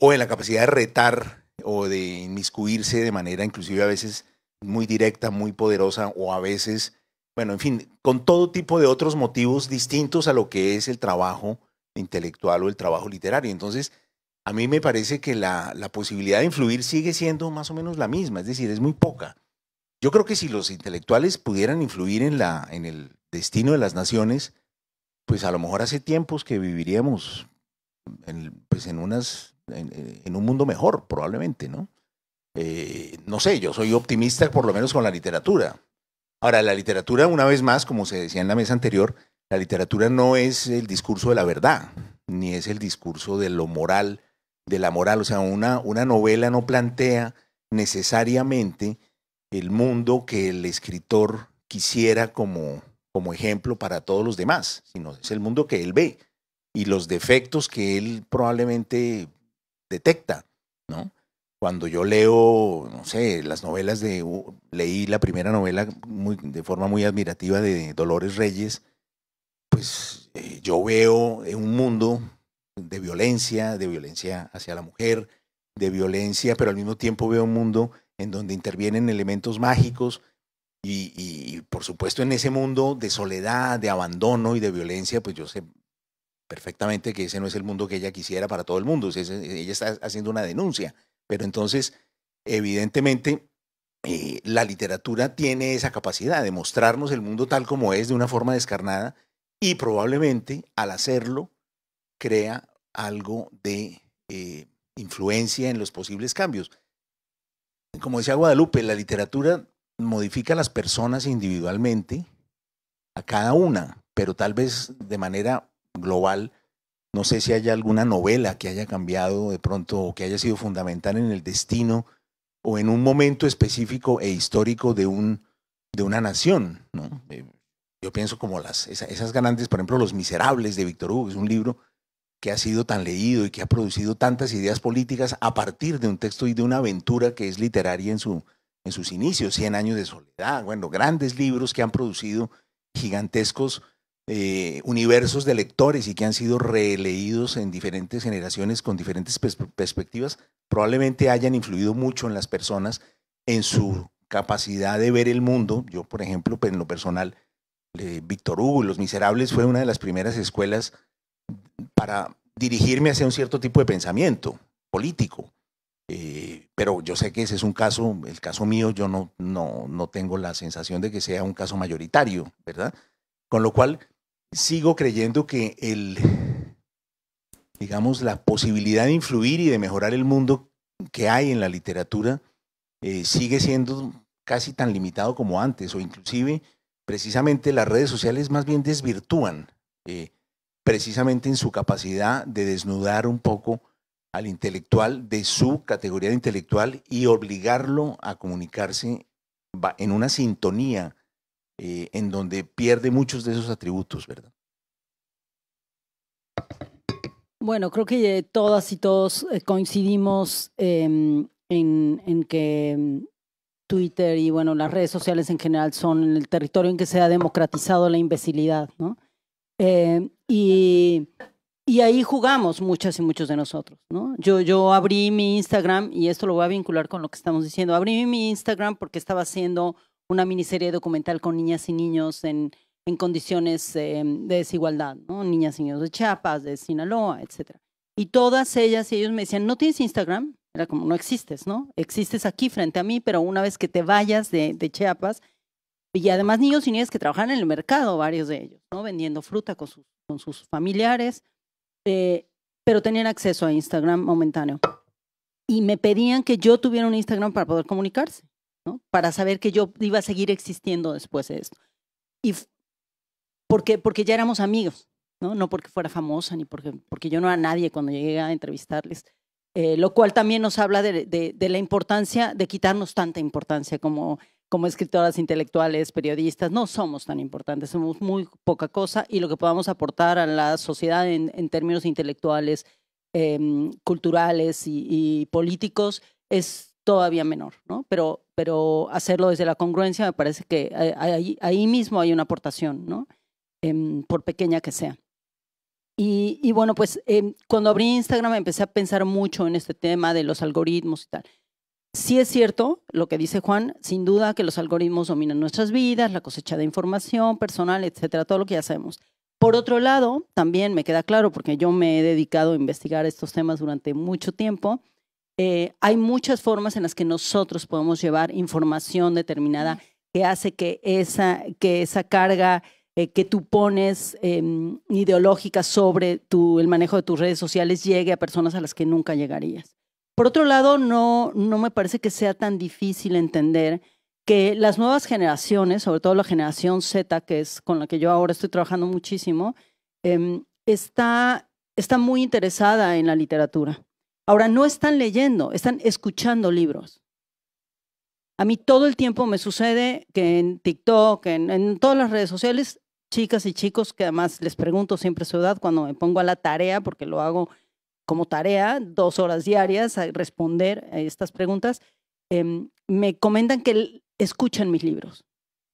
o en la capacidad de retar o de inmiscuirse de manera inclusive a veces muy directa, muy poderosa, o a veces, bueno, en fin, con todo tipo de otros motivos distintos a lo que es el trabajo intelectual o el trabajo literario. Entonces, a mí me parece que la, posibilidad de influir sigue siendo más o menos la misma, es decir, es muy poca. Yo creo que si los intelectuales pudieran influir en, la, en el destino de las naciones, pues a lo mejor hace tiempos que viviríamos en, pues unas, en, un mundo mejor, probablemente, ¿no? Eh, no sé, yo soy optimista por lo menos con la literatura. Ahora, la literatura, una vez más, como se decía en la mesa anterior, la literatura no es el discurso de la verdad, ni es el discurso de lo moral, de la moral. O sea, una, una novela no plantea necesariamente el mundo que el escritor quisiera como, como ejemplo para todos los demás, sino es el mundo que él ve y los defectos que él probablemente detecta, ¿no? Cuando yo leo, no sé, las novelas de, leí la primera novela de forma muy admirativa de Dolores Reyes, pues eh, yo veo eh, un mundo de violencia, de violencia hacia la mujer, de violencia, pero al mismo tiempo veo un mundo en donde intervienen elementos mágicos y, por supuesto en ese mundo de soledad, de abandono y de violencia, pues yo sé perfectamente que ese no es el mundo que ella quisiera para todo el mundo, ella está haciendo una denuncia, pero entonces evidentemente eh, la literatura tiene esa capacidad de mostrarnos el mundo tal como es de una forma descarnada y probablemente al hacerlo crea algo de eh, influencia en los posibles cambios. Como decía Guadalupe, la literatura modifica a las personas individualmente, a cada una, pero tal vez de manera global. No sé si haya alguna novela que haya cambiado de pronto o que haya sido fundamental en el destino o en un momento específico e histórico de, un, de una nación. ¿no? Eh, yo pienso como las, esas, grandes, por ejemplo, Los Miserables de Víctor Hugo, es un libro que ha sido tan leído y que ha producido tantas ideas políticas a partir de un texto y de una aventura que es literaria en, su, en sus inicios, Cien años de soledad, bueno, grandes libros que han producido gigantescos eh, universos de lectores y que han sido releídos en diferentes generaciones con diferentes perspectivas, probablemente hayan influido mucho en las personas en su capacidad de ver el mundo. Yo, por ejemplo, pues, en lo personal, eh, Víctor Hugo y Los Miserables fue una de las primeras escuelas para dirigirme hacia un cierto tipo de pensamiento político. Eh, pero yo sé que ese es un caso, el caso mío, yo no, no, tengo la sensación de que sea un caso mayoritario, ¿verdad? Con lo cual, sigo creyendo que el, digamos, la posibilidad de influir y de mejorar el mundo que hay en la literatura eh, sigue siendo casi tan limitado como antes, o inclusive precisamente las redes sociales más bien desvirtúan eh, precisamente en su capacidad de desnudar un poco al intelectual de su categoría de intelectual y obligarlo a comunicarse en una sintonía eh, en donde pierde muchos de esos atributos, ¿verdad? Bueno, creo que eh, todas y todos eh, coincidimos em, en, que em, Twitter y bueno, las redes sociales en general son el territorio en que se ha democratizado la imbecilidad, ¿no? Eh, y, ahí jugamos muchas y muchos de nosotros, ¿no? Yo, abrí mi Instagram, y esto lo voy a vincular con lo que estamos diciendo, abrí mi Instagram porque estaba haciendo una miniserie documental con niñas y niños en, condiciones eh, de desigualdad, Niñas y niños de Chiapas, de Sinaloa, etcétera. Y todas ellas y ellos me decían, ¿no tienes Instagram? Era como, no existes, ¿no? Existes aquí frente a mí, pero una vez que te vayas de Chiapas, y además niños y niñas que trabajan en el mercado, varios de ellos, ¿no? Vendiendo fruta con sus, con sus familiares, eh, pero tenían acceso a Instagram momentáneo. Y me pedían que yo tuviera un Instagram para poder comunicarse, ¿no? Para saber que yo iba a seguir existiendo después de esto. Y porque, porque ya éramos amigos, ¿no? No porque fuera famosa, ni porque, porque yo no era nadie cuando llegué a entrevistarles. Eh, lo cual también nos habla de, de, de la importancia, de quitarnos tanta importancia como como escritoras intelectuales, periodistas, no somos tan importantes, somos muy poca cosa y lo que podamos aportar a la sociedad en, términos intelectuales, em, culturales y, políticos es todavía menor, ¿no? Pero, pero hacerlo desde la congruencia me parece que ahí, ahí mismo hay una aportación, ¿no? Em, por pequeña que sea. Y, bueno, pues em, cuando abrí Instagram empecé a pensar mucho en este tema de los algoritmos y tal. Si es cierto lo que dice Juan, sin duda que los algoritmos dominan nuestras vidas, la cosecha de información personal, etcétera, todo lo que ya sabemos. Por otro lado, también me queda claro, porque yo me he dedicado a investigar estos temas durante mucho tiempo, eh, hay muchas formas en las que nosotros podemos llevar información determinada que hace que esa, que esa carga eh, que tú pones em, ideológica sobre el manejo de tus redes sociales llegue a personas a las que nunca llegarías. Por otro lado, no, no me parece que sea tan difícil entender que las nuevas generaciones, sobre todo la generación Z, que es con la que yo ahora estoy trabajando muchísimo, em, está, está muy interesada en la literatura. Ahora, no están leyendo, están escuchando libros. A mí todo el tiempo me sucede que en TikTok, en, en todas las redes sociales, chicas y chicos, que además les pregunto siempre su edad cuando me pongo a la tarea, porque lo hago como tarea dos horas diarias a responder a estas preguntas, em, me comentan que escuchan mis libros.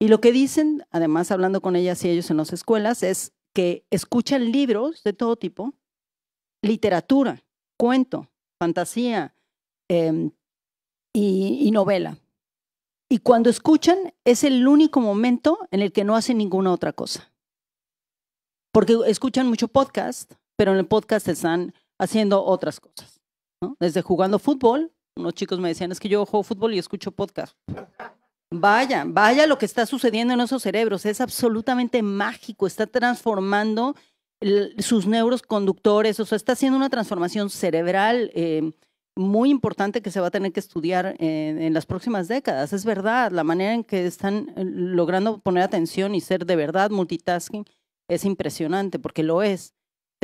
Y lo que dicen, además hablando con ellas y ellos en las escuelas, es que escuchan libros de todo tipo, literatura, cuento, fantasía em, y, y novela. Y cuando escuchan es el único momento en el que no hacen ninguna otra cosa. Porque escuchan mucho podcast, pero en el podcast están haciendo otras cosas. Desde jugando fútbol, unos chicos me decían, es que yo juego fútbol y escucho podcast. Vaya, vaya lo que está sucediendo en esos cerebros. Es absolutamente mágico. Está transformando sus neuros conductores. O sea, está haciendo una transformación cerebral eh, muy importante que se va a tener que estudiar en las próximas décadas. Es verdad, la manera en que están eh, logrando poner atención y ser de verdad multitasking es impresionante, porque lo es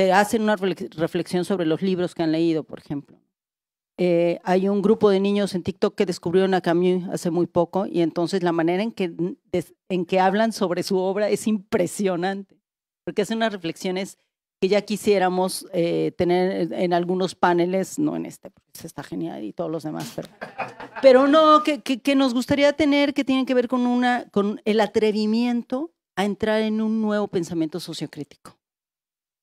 hacen una reflexión sobre los libros que han leído, por ejemplo. Eh, hay un grupo de niños en TikTok que descubrieron a Camus hace muy poco y entonces la manera en que, en que hablan sobre su obra es impresionante, porque hacen unas reflexiones que ya quisiéramos eh, tener en algunos paneles, no en este, porque este está genial y todos los demás, pero, no, que, que, nos gustaría tener que tienen que ver con, una, con el atrevimiento a entrar en un nuevo pensamiento sociocrítico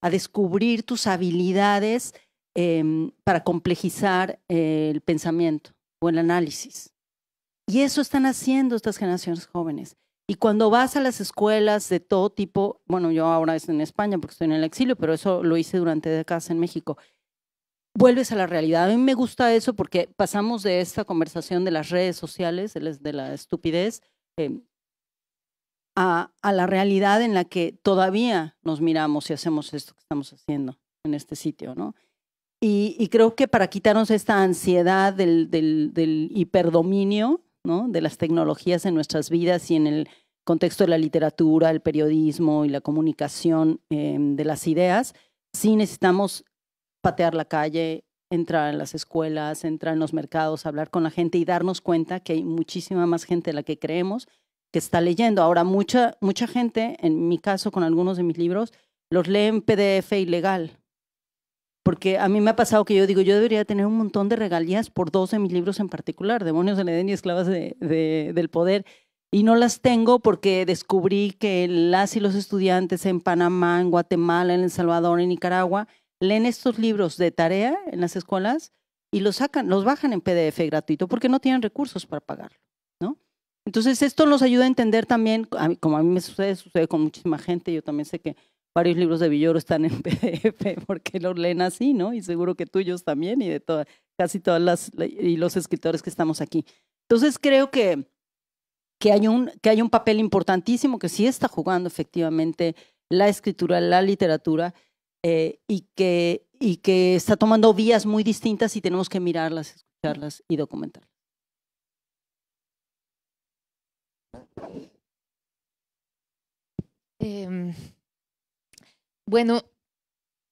a descubrir tus habilidades em, para complejizar eh, el pensamiento o el análisis. Y eso están haciendo estas generaciones jóvenes. Y cuando vas a las escuelas de todo tipo, bueno, yo ahora es en España porque estoy en el exilio, pero eso lo hice durante décadas en México, vuelves a la realidad. A mí me gusta eso porque pasamos de esta conversación de las redes sociales, de la estupidez, em, a, la realidad en la que todavía nos miramos y hacemos esto que estamos haciendo en este sitio, ¿no? Y, creo que para quitarnos esta ansiedad del, hiperdominio, De las tecnologías en nuestras vidas y en el contexto de la literatura, el periodismo y la comunicación em, de las ideas, sí necesitamos patear la calle, entrar en las escuelas, entrar en los mercados, hablar con la gente y darnos cuenta que hay muchísima más gente de la que creemos que está leyendo. Ahora, mucha, mucha gente, en mi caso con algunos de mis libros, los lee en PDF ilegal. Porque a mí me ha pasado que yo digo, yo debería tener un montón de regalías por dos de mis libros en particular, Demonios del Edén y Esclavas de, del Poder. Y no las tengo porque descubrí que las y los estudiantes en Panamá, en Guatemala, en El Salvador, en Nicaragua, leen estos libros de tarea en las escuelas y los sacan, los bajan en PDF gratuito porque no tienen recursos para pagarlo. Entonces, esto nos ayuda a entender también, como a mí me sucede, sucede con muchísima gente, yo también sé que varios libros de Villoro están en PDF porque los leen así, ¿no? Y seguro que tuyos también y de toda, casi todas las, y los escritores que estamos aquí. Entonces, creo que, que, hay un, que hay un papel importantísimo que sí está jugando efectivamente la escritura, la literatura, eh, y, que, y que está tomando vías muy distintas y tenemos que mirarlas, escucharlas y documentarlas. Em, bueno,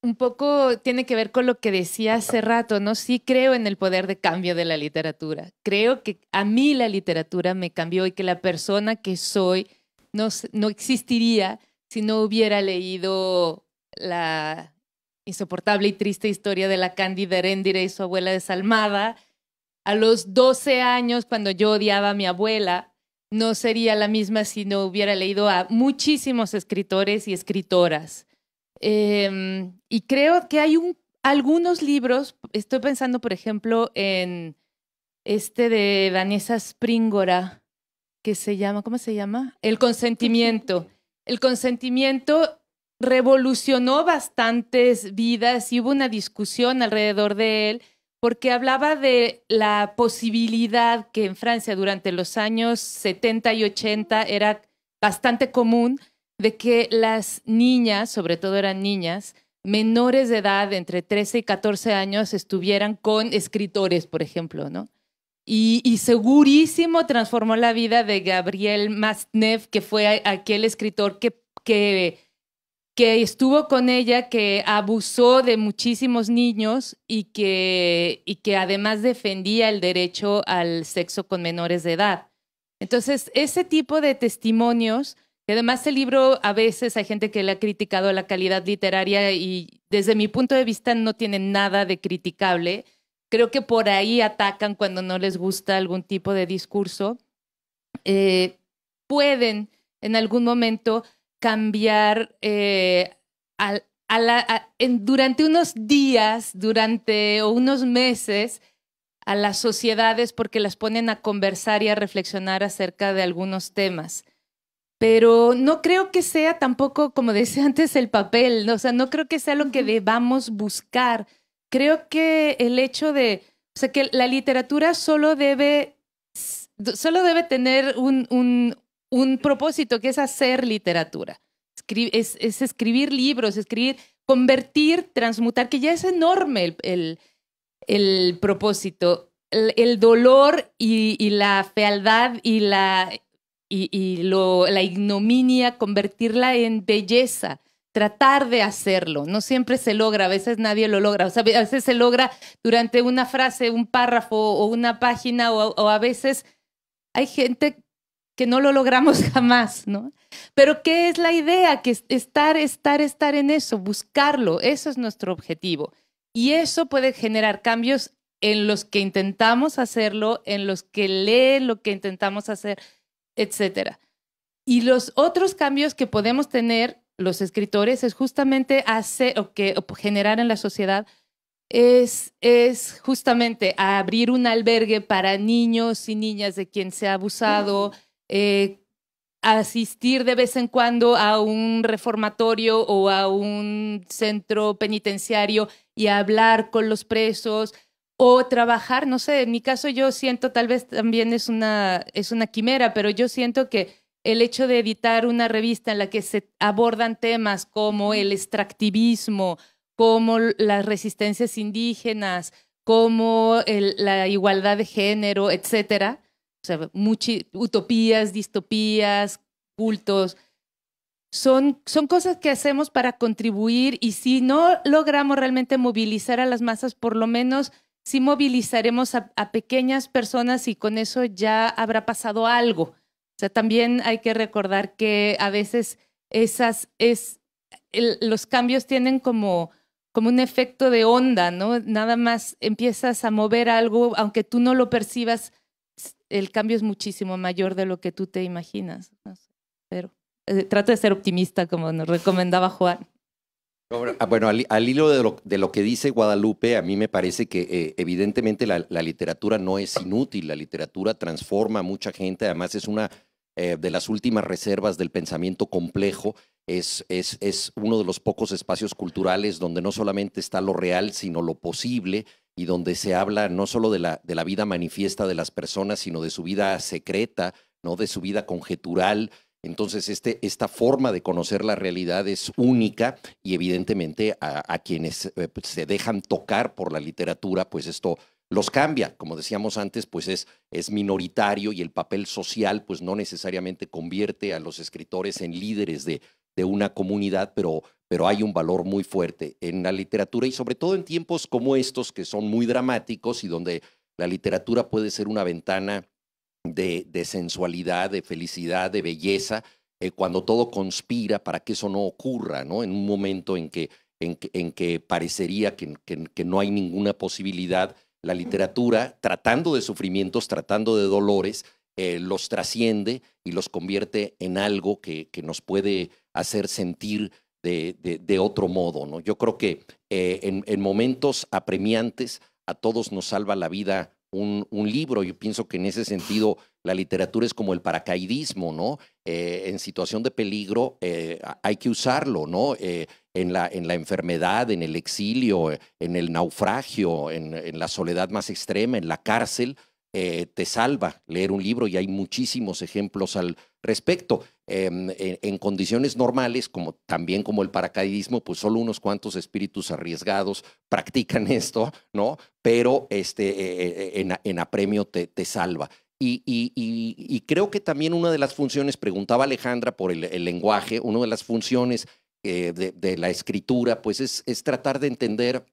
un poco tiene que ver con lo que decía hace rato, ¿no? Sí creo en el poder de cambio de la literatura. Creo que a mí la literatura me cambió y que la persona que soy no, existiría si no hubiera leído la insoportable y triste historia de la Cándida Heréndira y su abuela desalmada. A los 12 años, cuando yo odiaba a mi abuela, no sería la misma si no hubiera leído a muchísimos escritores y escritoras. Em, y creo que hay algunos libros, estoy pensando por ejemplo en este de Vanessa Springora, que se llama, ¿cómo se llama? El consentimiento. El consentimiento revolucionó bastantes vidas y hubo una discusión alrededor de él porque hablaba de la posibilidad que en Francia durante los años 70 y 80 era bastante común de que las niñas, sobre todo eran niñas, menores de edad, entre 13 y 14 años, estuvieran con escritores, por ejemplo, ¿no? Y, segurísimo transformó la vida de Gabriel Masnev, que fue aquel escritor que, que que estuvo con ella, que abusó de muchísimos niños y que, y que además defendía el derecho al sexo con menores de edad. Entonces, ese tipo de testimonios, que además el libro a veces hay gente que le ha criticado la calidad literaria y desde mi punto de vista no tiene nada de criticable. Creo que por ahí atacan cuando no les gusta algún tipo de discurso. Eh, pueden en algún momento cambiar eh, durante unos días, durante o unos meses, a las sociedades porque las ponen a conversar y a reflexionar acerca de algunos temas. Pero no creo que sea tampoco, como decía antes, el papel, ¿no? o sea, no creo que sea lo que debamos buscar. Creo que el hecho de, o sea, que la literatura solo debe, solo debe tener un, un propósito que es hacer literatura. es, escribir libros, escribir, convertir, transmutar, que ya es enorme el, propósito. El, dolor y, la fealdad y la, y, la ignominia, convertirla en belleza tratar de hacerlo. No siempre se logra, a veces nadie lo logra. O sea, a veces se logra durante una frase, un párrafo o una página, o, a veces hay gente que no lo logramos jamás, ¿no? Pero ¿qué es la idea? Que estar, estar, estar en eso, buscarlo, eso es nuestro objetivo. Y eso puede generar cambios en los que intentamos hacerlo, en los que leen lo que intentamos hacer, etcétera. Y los otros cambios que podemos tener los escritores es justamente hacer o que generar en la sociedad es, es justamente abrir un albergue para niños y niñas de quien se ha abusado, eh, asistir de vez en cuando a un reformatorio o a un centro penitenciario y hablar con los presos o trabajar, no sé, en mi caso yo siento, tal vez también es una, es una quimera, pero yo siento que el hecho de editar una revista en la que se abordan temas como el extractivismo, como las resistencias indígenas, como la igualdad de género, etcétera, o sea, utopías, distopías, cultos. Son, son cosas que hacemos para contribuir y si no logramos realmente movilizar a las masas, por lo menos sí movilizaremos a, pequeñas personas y con eso ya habrá pasado algo. O sea, también hay que recordar que a veces esas, es, los cambios tienen como, como un efecto de onda, ¿no? Nada más empiezas a mover algo, aunque tú no lo percibas el cambio es muchísimo mayor de lo que tú te imaginas. Pero eh, trata de ser optimista, como nos recomendaba Juan. Ah, bueno, al, hilo de lo, que dice Guadalupe, a mí me parece que eh, evidentemente la, literatura no es inútil, la literatura transforma a mucha gente, además es una eh, de las últimas reservas del pensamiento complejo es, es, uno de los pocos espacios culturales donde no solamente está lo real, sino lo posible, y donde se habla no solo de la, de la vida manifiesta de las personas, sino de su vida secreta, ¿no? de su vida conjetural. Entonces, este, esta forma de conocer la realidad es única y evidentemente a, quienes eh, pues, se dejan tocar por la literatura, pues esto los cambia. Como decíamos antes, pues es, es, minoritario y el papel social pues no necesariamente convierte a los escritores en líderes de, de una comunidad, pero, pero hay un valor muy fuerte en la literatura y sobre todo en tiempos como estos que son muy dramáticos y donde la literatura puede ser una ventana de, sensualidad, de felicidad, de belleza, eh, cuando todo conspira para que eso no ocurra, ¿no? En un momento en que, en parecería que no hay ninguna posibilidad, la literatura, tratando de sufrimientos, tratando de dolores, eh, los trasciende y los convierte en algo que, nos puede hacer sentir de, otro modo. ¿no? Yo creo que eh, en, momentos apremiantes a todos nos salva la vida un, libro. Yo pienso que en ese sentido la literatura es como el paracaidismo, ¿no? Eh, en situación de peligro hay que usarlo, ¿no? en la, en la enfermedad, en el exilio, en el naufragio, en, en la soledad más extrema, en la cárcel, eh, te salva leer un libro y hay muchísimos ejemplos al respecto. Em, en, condiciones normales, como también como el paracaidismo, pues solo unos cuantos espíritus arriesgados practican esto, ¿no? Pero este, eh, eh, en, apremio te, salva. Y, creo que también una de las funciones, preguntaba Alejandra por el, lenguaje, una de las funciones de, la escritura, pues es, es tratar de entender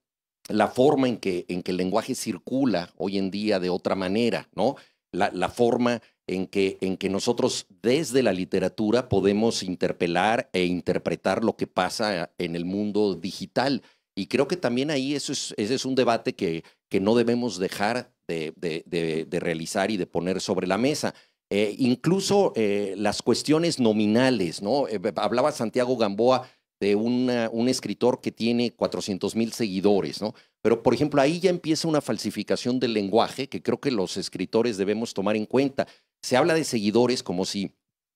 la forma en que, en que el lenguaje circula hoy en día de otra manera, ¿no? La, forma en que, en que nosotros desde la literatura podemos interpelar e interpretar lo que pasa en el mundo digital. Y creo que también ahí eso ese es un debate que, que no debemos dejar de, de, de, realizar y de poner sobre la mesa. Eh, incluso eh, las cuestiones nominales, ¿no? Eh, hablaba Santiago Gamboa de un escritor que tiene 400 mil seguidores, ¿no? Pero, por ejemplo, ahí ya empieza una falsificación del lenguaje que creo que los escritores debemos tomar en cuenta. Se habla de seguidores como si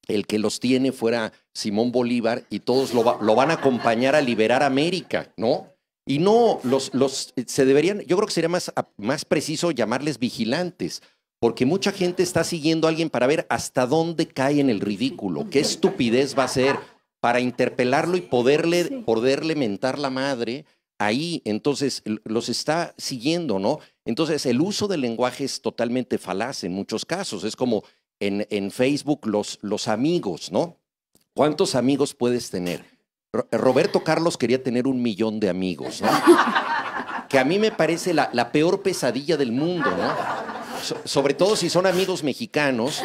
el que los tiene fuera Simón Bolívar y todos lo, van a acompañar a liberar América, ¿no? Y no, los, los, eh, se deberían, yo creo que sería más, más preciso llamarles vigilantes, porque mucha gente está siguiendo a alguien para ver hasta dónde cae en el ridículo, qué estupidez va a ser para interpelarlo y poderle, poderle mentar la madre ahí. Entonces, los está siguiendo, ¿no? Entonces, el uso del lenguaje es totalmente falaz en muchos casos. Es como en, Facebook los, los amigos, ¿no? ¿Cuántos amigos puedes tener? Roberto Carlos quería tener un millón de amigos, ¿no? Que a mí me parece la, la peor pesadilla del mundo, ¿no? sobre todo si son amigos mexicanos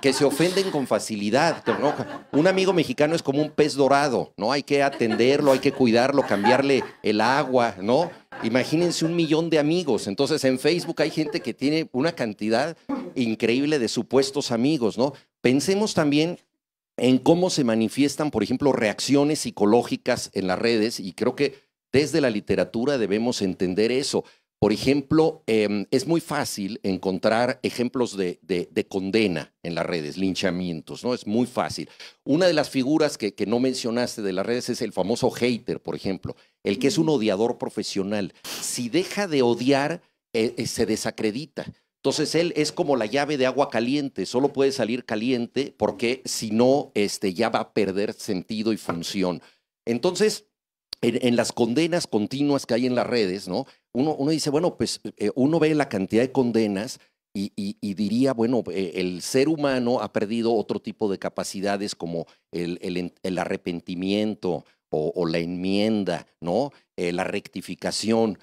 que se ofenden con facilidad. Un amigo mexicano es como un pez dorado, ¿no? Hay que atenderlo, hay que cuidarlo, cambiarle el agua, ¿no? Imagínense un millón de amigos. Entonces en Facebook hay gente que tiene una cantidad increíble de supuestos amigos, ¿no? Pensemos también en cómo se manifiestan, por ejemplo, reacciones psicológicas en las redes y creo que desde la literatura debemos entender eso. Por ejemplo, em, es muy fácil encontrar ejemplos de, condena en las redes, linchamientos, ¿no? Es muy fácil. Una de las figuras que, no mencionaste de las redes es el famoso hater, por ejemplo, el que es un odiador profesional. Si deja de odiar, eh, eh, se desacredita. Entonces él es como la llave de agua caliente, solo puede salir caliente porque si no, este, ya va a perder sentido y función. Entonces, en las condenas continuas que hay en las redes, ¿no? uno, uno dice, bueno, pues eh, uno ve la cantidad de condenas y, diría, bueno, eh, el ser humano ha perdido otro tipo de capacidades como el, arrepentimiento o, la enmienda, ¿no? Eh, la rectificación.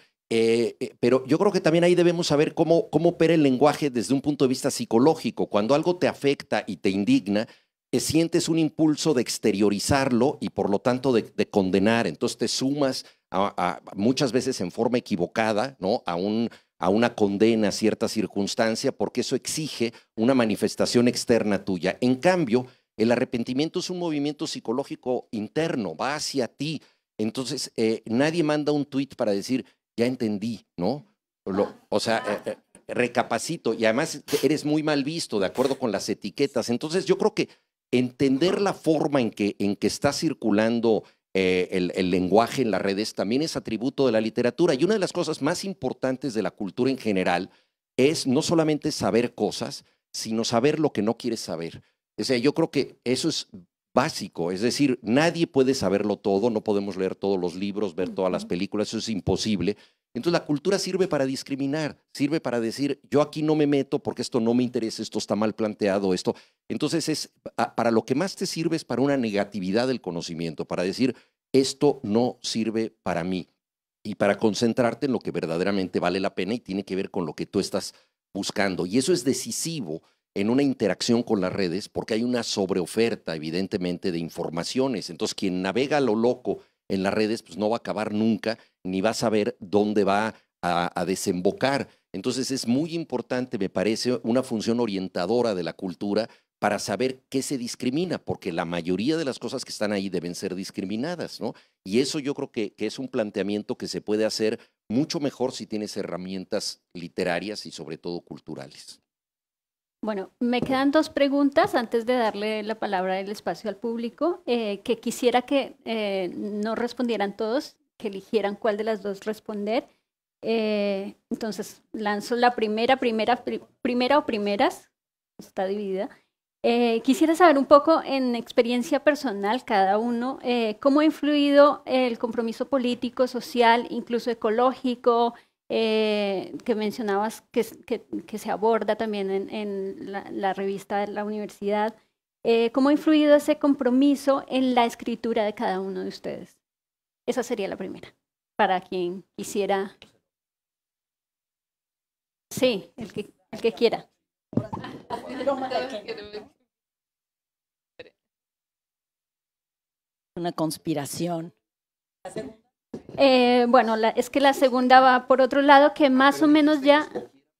pero yo creo que también ahí debemos saber cómo, cómo opera el lenguaje desde un punto de vista psicológico. Cuando algo te afecta y te indigna, eh, sientes un impulso de exteriorizarlo y por lo tanto de, condenar. Entonces te sumas muchas veces en forma equivocada ¿no? a, un, a una condena a cierta circunstancia porque eso exige una manifestación externa tuya. En cambio, el arrepentimiento es un movimiento psicológico interno, va hacia ti. Entonces, eh, nadie manda un tuit para decir, ya entendí, ¿no? o sea, eh, recapacito y además eres muy mal visto de acuerdo con las etiquetas. Entonces, yo creo que entender la forma en que, en que está circulando eh, el, el, lenguaje en las redes también es atributo de la literatura. Y una de las cosas más importantes de la cultura en general es no solamente saber cosas, sino saber lo que no quieres saber. O sea, yo creo que eso es básico, es decir, nadie puede saberlo todo, no podemos leer todos los libros, ver todas las películas, eso es imposible. Entonces la cultura sirve para discriminar, sirve para decir, yo aquí no me meto porque esto no me interesa, esto está mal planteado, esto. Entonces es para lo que más te sirve es para una negatividad del conocimiento, para decir, esto no sirve para mí y para concentrarte en lo que verdaderamente vale la pena y tiene que ver con lo que tú estás buscando. Y eso es decisivo en una interacción con las redes, porque hay una sobreoferta, evidentemente, de informaciones. Entonces, quien navega a lo loco en las redes, pues no va a acabar nunca, ni va a saber dónde va a, desembocar. Entonces, es muy importante, me parece, una función orientadora de la cultura para saber qué se discrimina, porque la mayoría de las cosas que están ahí deben ser discriminadas, ¿no? Y eso yo creo que, es un planteamiento que se puede hacer mucho mejor si tienes herramientas literarias y sobre todo culturales. Bueno, me quedan dos preguntas antes de darle la palabra del espacio al público, eh, que quisiera que eh, no respondieran todos, que eligieran cuál de las dos responder. Eh, entonces, lanzo la primera, primera, primera o primeras, está dividida. quisiera saber un poco en experiencia personal, cada uno, cómo ha influido el compromiso político, social, incluso ecológico, eh, que mencionabas que, se aborda también en, la, revista de la universidad. Eh, ¿Cómo ha influido ese compromiso en la escritura de cada uno de ustedes? Esa sería la primera, para quien quisiera. Sí, el que, el que quiera. Una conspiración. Eh, bueno, es que la segunda va por otro lado, que más o menos ya...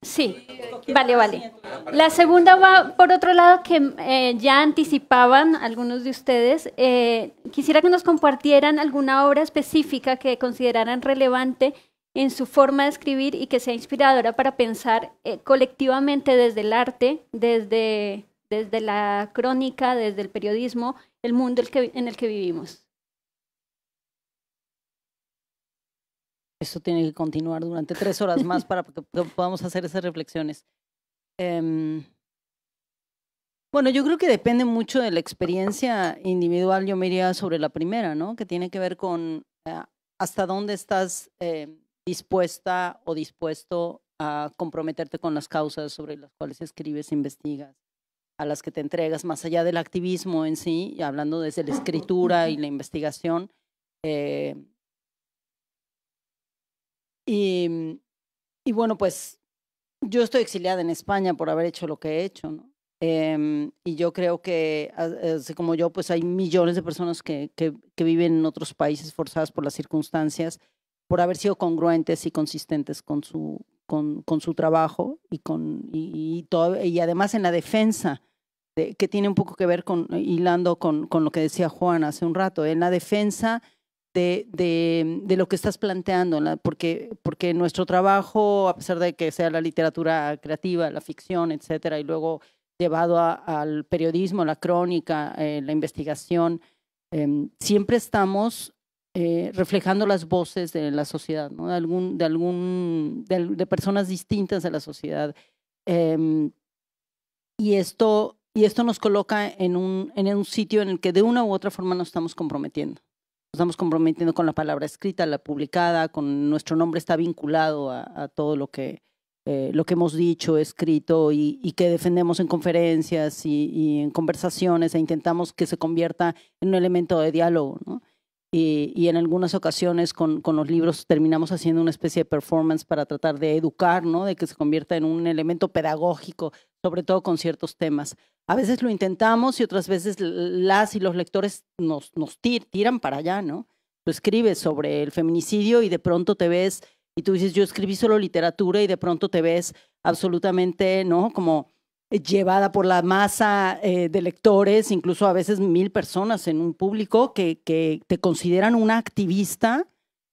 Sí, vale, vale. La segunda va por otro lado que eh, ya anticipaban algunos de ustedes. Eh, quisiera que nos compartieran alguna obra específica que consideraran relevante en su forma de escribir y que sea inspiradora para pensar colectivamente desde el arte, desde, desde la crónica, desde el periodismo, el mundo en el que vivimos. Esto tiene que continuar durante tres horas más para que podamos hacer esas reflexiones. Em, bueno, yo creo que depende mucho de la experiencia individual. Yo me iría sobre la primera, ¿no? Que tiene que ver con eh, hasta dónde estás em, dispuesta o dispuesto a comprometerte con las causas sobre las cuales escribes, investigas, a las que te entregas, más allá del activismo en sí, hablando desde la escritura y la investigación. Eh, y, mm, y bueno, pues yo estoy exiliada en España por haber hecho lo que he hecho, ¿no? Em, y yo creo que, así como yo, pues hay millones de personas que, que, viven en otros países forzadas por las circunstancias, por haber sido congruentes y consistentes con su, con, con su trabajo y, con, y, todo, y además en la defensa, que tiene un poco que ver con, hilando con, con lo que decía Juan hace un rato, en la defensa de, lo que estás planteando, porque, porque nuestro trabajo, a pesar de que sea la literatura creativa, la ficción, etcétera, y luego llevado al periodismo, la crónica, eh, la investigación, em, siempre estamos eh, reflejando las voces de la sociedad, de, algún, de, algún, de, personas distintas de la sociedad. Em, y, esto, y esto nos coloca en un, en un sitio en el que de una u otra forma nos estamos comprometiendo estamos comprometiendo con la palabra escrita, la publicada, con nuestro nombre está vinculado a, todo lo que, eh, lo que hemos dicho, escrito y, que defendemos en conferencias y, y, en conversaciones e intentamos que se convierta en un elemento de diálogo. ¿no? y, en algunas ocasiones con, los libros terminamos haciendo una especie de performance para tratar de educar, ¿no? de que se convierta en un elemento pedagógico, sobre todo con ciertos temas. A veces lo intentamos y otras veces las y los lectores nos, nos tiran para allá, ¿no? Tú escribes sobre el feminicidio y de pronto te ves y tú dices, yo escribí solo literatura y de pronto te ves absolutamente, ¿no? Como eh, llevada por la masa eh, de lectores, incluso a veces mil personas en un público que, te consideran una activista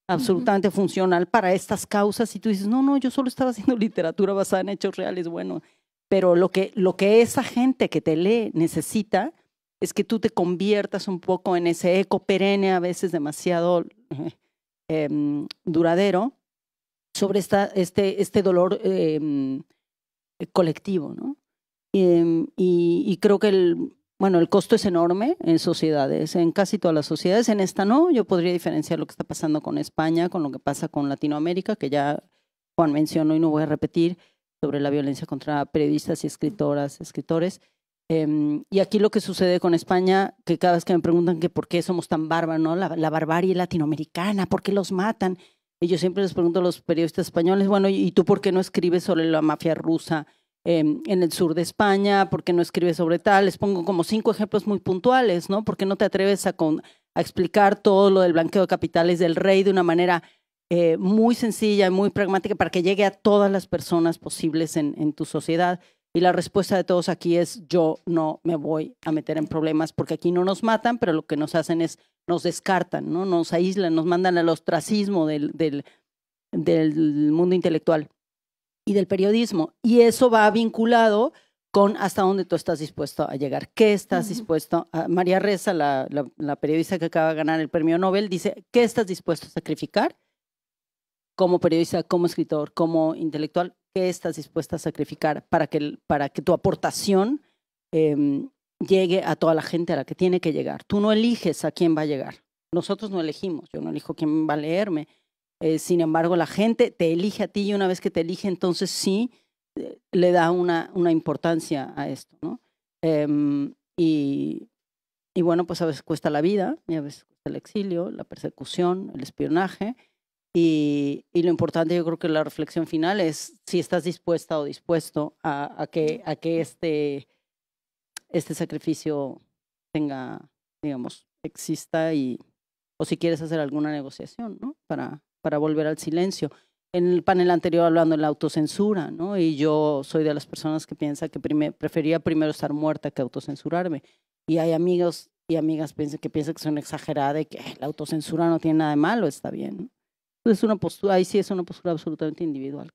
absolutamente funcional para estas causas y tú dices, no, no, yo solo estaba haciendo literatura basada en hechos reales, bueno, pero lo que, lo que esa gente que te lee necesita es que tú te conviertas un poco en ese eco perenne, a veces demasiado em, duradero, sobre esta, este, este dolor em, colectivo, ¿no? Em, y, creo que el, bueno, el costo es enorme en sociedades, en casi todas las sociedades. En esta no, yo podría diferenciar lo que está pasando con España, con lo que pasa con Latinoamérica, que ya Juan mencionó y no voy a repetir, sobre la violencia contra periodistas y escritoras, escritores. Em, y aquí lo que sucede con España, que cada vez que me preguntan que por qué somos tan bárbaros, la, la barbarie latinoamericana, ¿por qué los matan? Y yo siempre les pregunto a los periodistas españoles, bueno, ¿y tú por qué no escribes sobre la mafia rusa? Em, en el sur de España, porque no escribes sobre tal. Les pongo como cinco ejemplos muy puntuales, ¿no? ¿Por qué no te atreves a, explicar todo lo del blanqueo de capitales del rey de una manera eh, muy sencilla y muy pragmática para que llegue a todas las personas posibles en, tu sociedad? Y la respuesta de todos aquí es yo no me voy a meter en problemas porque aquí no nos matan, pero lo que nos hacen es nos descartan, ¿no? Nos aíslan, nos mandan al ostracismo del, del mundo intelectual y del periodismo. Y eso va vinculado con hasta dónde tú estás dispuesto a llegar, qué estás dispuesto María Reza, la, periodista que acaba de ganar el premio Nobel, dice, ¿qué estás dispuesto a sacrificar como periodista, como escritor, como intelectual? ¿Qué estás dispuesta a sacrificar para que, para que tu aportación em, llegue a toda la gente a la que tiene que llegar? Tú no eliges a quién va a llegar. Nosotros no elegimos, yo no elijo quién va a leerme, eh, sin embargo, la gente te elige a ti y una vez que te elige, entonces sí eh, le da una, importancia a esto, ¿no? Em, y, bueno, pues a veces cuesta la vida, y a veces cuesta el exilio, la persecución, el espionaje. Y, lo importante, yo creo que la reflexión final es si estás dispuesta o dispuesto a, que, a que este, este sacrificio tenga, digamos, exista y, o si quieres hacer alguna negociación, ¿no? Para, para volver al silencio. En el panel anterior hablando de la autocensura, ¿no? Y yo soy de las personas que piensa que prefería primero estar muerta que autocensurarme. Y hay amigos y amigas que piensan que son exageradas y que la autocensura no tiene nada de malo, está bien. Entonces, una postura, ahí sí es una postura absolutamente individual.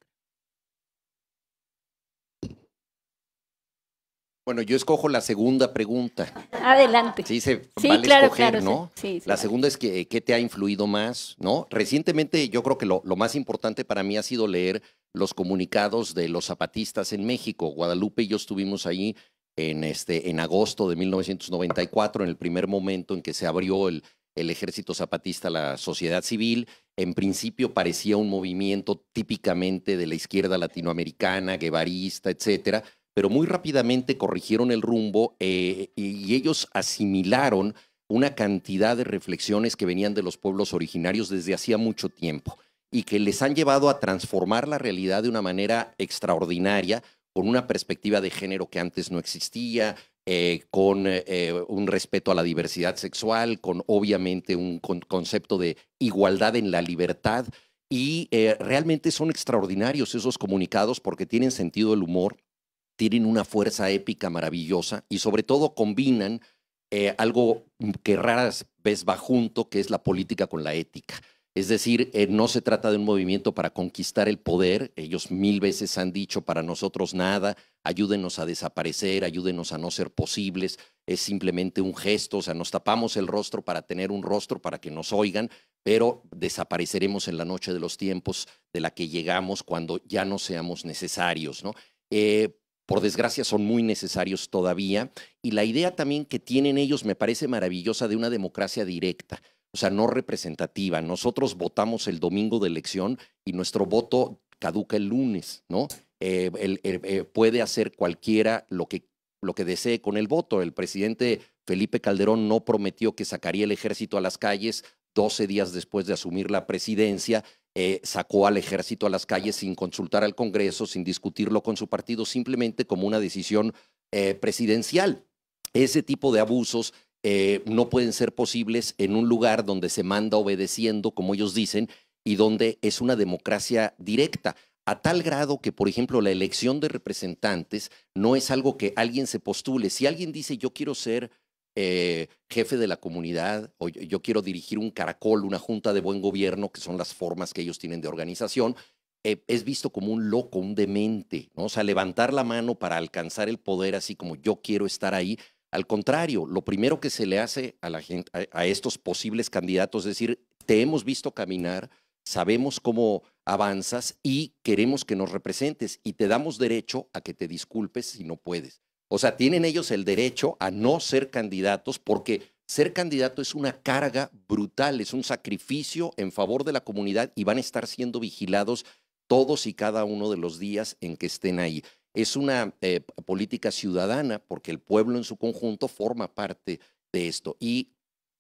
Bueno, yo escojo la segunda pregunta. Adelante. Sí, se claro, claro, ¿no? la segunda es que, qué te ha influido más, ¿no? Recientemente yo creo que lo, más importante para mí ha sido leer los comunicados de los zapatistas en México. Guadalupe y yo estuvimos ahí en, este, en agosto de 1994, en el primer momento en que se abrió el, el ejército zapatista, la sociedad civil, en principio parecía un movimiento típicamente de la izquierda latinoamericana, guevarista, etcétera, pero muy rápidamente corrigieron el rumbo eh, y ellos asimilaron una cantidad de reflexiones que venían de los pueblos originarios desde hacía mucho tiempo y que les han llevado a transformar la realidad de una manera extraordinaria, con una perspectiva de género que antes no existía, eh, con eh, un respeto a la diversidad sexual, con obviamente un concepto de igualdad en la libertad. Y realmente son extraordinarios esos comunicados porque tienen sentido el humor, tienen una fuerza épica maravillosa y sobre todo combinan eh, algo que raras veces va junto, que es la política con la ética. Es decir, eh, no se trata de un movimiento para conquistar el poder. Ellos mil veces han dicho, para nosotros nada, ayúdenos a desaparecer, ayúdenos a no ser posibles. Es simplemente un gesto, o sea, nos tapamos el rostro para tener un rostro, para que nos oigan, pero desapareceremos en la noche de los tiempos de la que llegamos cuando ya no seamos necesarios, ¿no? Eh, por desgracia son muy necesarios todavía. Y la idea también que tienen ellos me parece maravillosa de una democracia directa, o sea, no representativa. Nosotros votamos el domingo de elección y nuestro voto caduca el lunes, ¿no? Eh, eh, eh, puede hacer cualquiera lo que, lo que desee con el voto. El presidente Felipe Calderón no prometió que sacaría el ejército a las calles 12 días después de asumir la presidencia eh, sacó al ejército a las calles sin consultar al Congreso, sin discutirlo con su partido, simplemente como una decisión eh, presidencial. Ese tipo de abusos eh, no pueden ser posibles en un lugar donde se manda obedeciendo, como ellos dicen, y donde es una democracia directa a tal grado que, por ejemplo, la elección de representantes no es algo que alguien se postule. Si alguien dice yo quiero ser eh, jefe de la comunidad, o yo, quiero dirigir un caracol, una junta de buen gobierno, que son las formas que ellos tienen de organización, eh, es visto como un loco, un demente, ¿no? O sea, levantar la mano para alcanzar el poder así como yo quiero estar ahí. Al contrario, lo primero que se le hace a estos posibles candidatos es decir, te hemos visto caminar, sabemos cómo avanzas y queremos que nos representes y te damos derecho a que te disculpes si no puedes. O sea, tienen ellos el derecho a no ser candidatos porque ser candidato es una carga brutal, es un sacrificio en favor de la comunidad y van a estar siendo vigilados todos y cada uno de los días en que estén ahí. Es una eh, política ciudadana porque el pueblo en su conjunto forma parte de esto. Y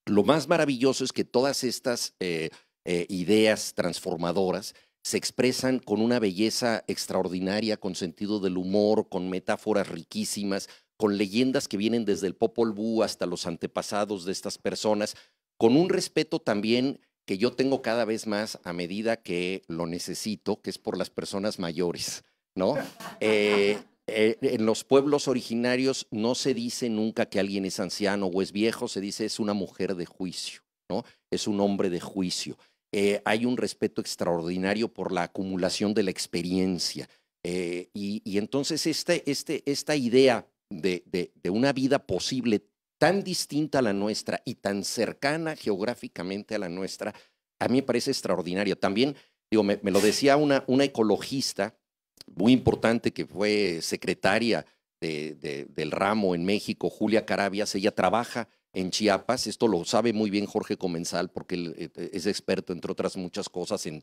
lo más maravilloso es que todas estas eh, eh, ideas transformadoras se expresan con una belleza extraordinaria, con sentido del humor, con metáforas riquísimas, con leyendas que vienen desde el Popol Vuh hasta los antepasados de estas personas, con un respeto también que yo tengo cada vez más a medida que lo necesito, que es por las personas mayores, ¿no? Eh, eh, en los pueblos originarios no se dice nunca que alguien es anciano o es viejo, se dice es una mujer de juicio, ¿no? Es un hombre de juicio. Eh, hay un respeto extraordinario por la acumulación de la experiencia. Eh, y, entonces este, este, esta idea de, una vida posible tan distinta a la nuestra y tan cercana geográficamente a la nuestra, a mí me parece extraordinario. También, digo, me, lo decía una, una, ecologista muy importante que fue secretaria del ramo en México, Julia Carabias, ella trabaja en Chiapas. Esto lo sabe muy bien Jorge Comensal porque eh, eh, es experto, entre otras muchas cosas, en,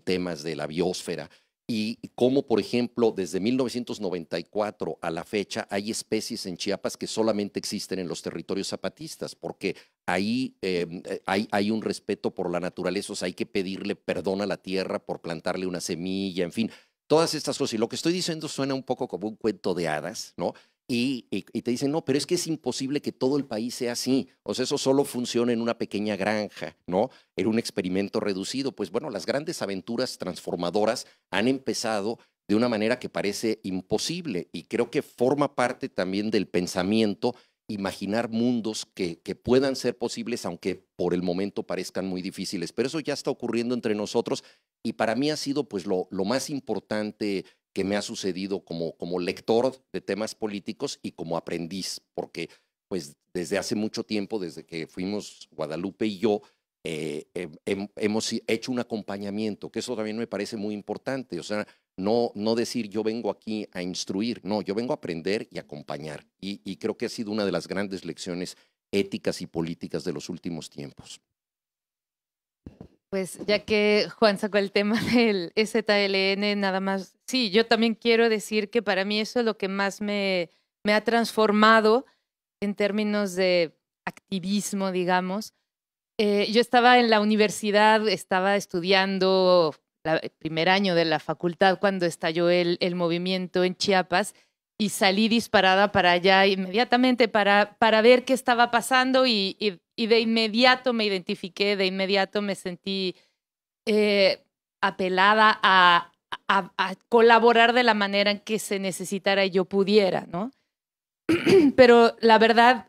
temas de la biosfera. Y como por ejemplo, desde 1994 a la fecha hay especies en Chiapas que solamente existen en los territorios zapatistas, porque ahí em, eh, hay, hay, un respeto por la naturaleza, o sea, hay que pedirle perdón a la tierra por plantarle una semilla, en fin, todas estas cosas. Y lo que estoy diciendo suena un poco como un cuento de hadas, ¿no? Y, te dicen, no, pero es que es imposible que todo el país sea así. O sea, eso solo funciona en una pequeña granja, ¿no? Era un experimento reducido. Pues bueno, las grandes aventuras transformadoras han empezado de una manera que parece imposible y creo que forma parte también del pensamiento imaginar mundos que, que puedan ser posibles, aunque por el momento parezcan muy difíciles. Pero eso ya está ocurriendo entre nosotros y para mí ha sido pues lo, lo más importante que me ha sucedido como, como lector de temas políticos y como aprendiz, porque pues desde hace mucho tiempo, desde que fuimos Guadalupe y yo, eh, hemos hecho un acompañamiento, que eso también me parece muy importante, o sea, no, no decir yo vengo aquí a instruir, no, yo vengo a aprender y acompañar. y creo que ha sido una de las grandes lecciones éticas y políticas de los últimos tiempos pues ya que Juan sacó el tema del ZLN, nada más, sí, yo también quiero decir que para mí eso es lo que más me, ha transformado en términos de activismo, digamos. Eh, yo estaba en la universidad, estaba estudiando el primer año de la facultad cuando estalló el, movimiento en Chiapas y salí disparada para allá inmediatamente para, para ver qué estaba pasando y, y y de inmediato me identifiqué, de inmediato me sentí eh, apelada a, a, colaborar de la manera en que se necesitara y yo pudiera, ¿no? Pero la verdad,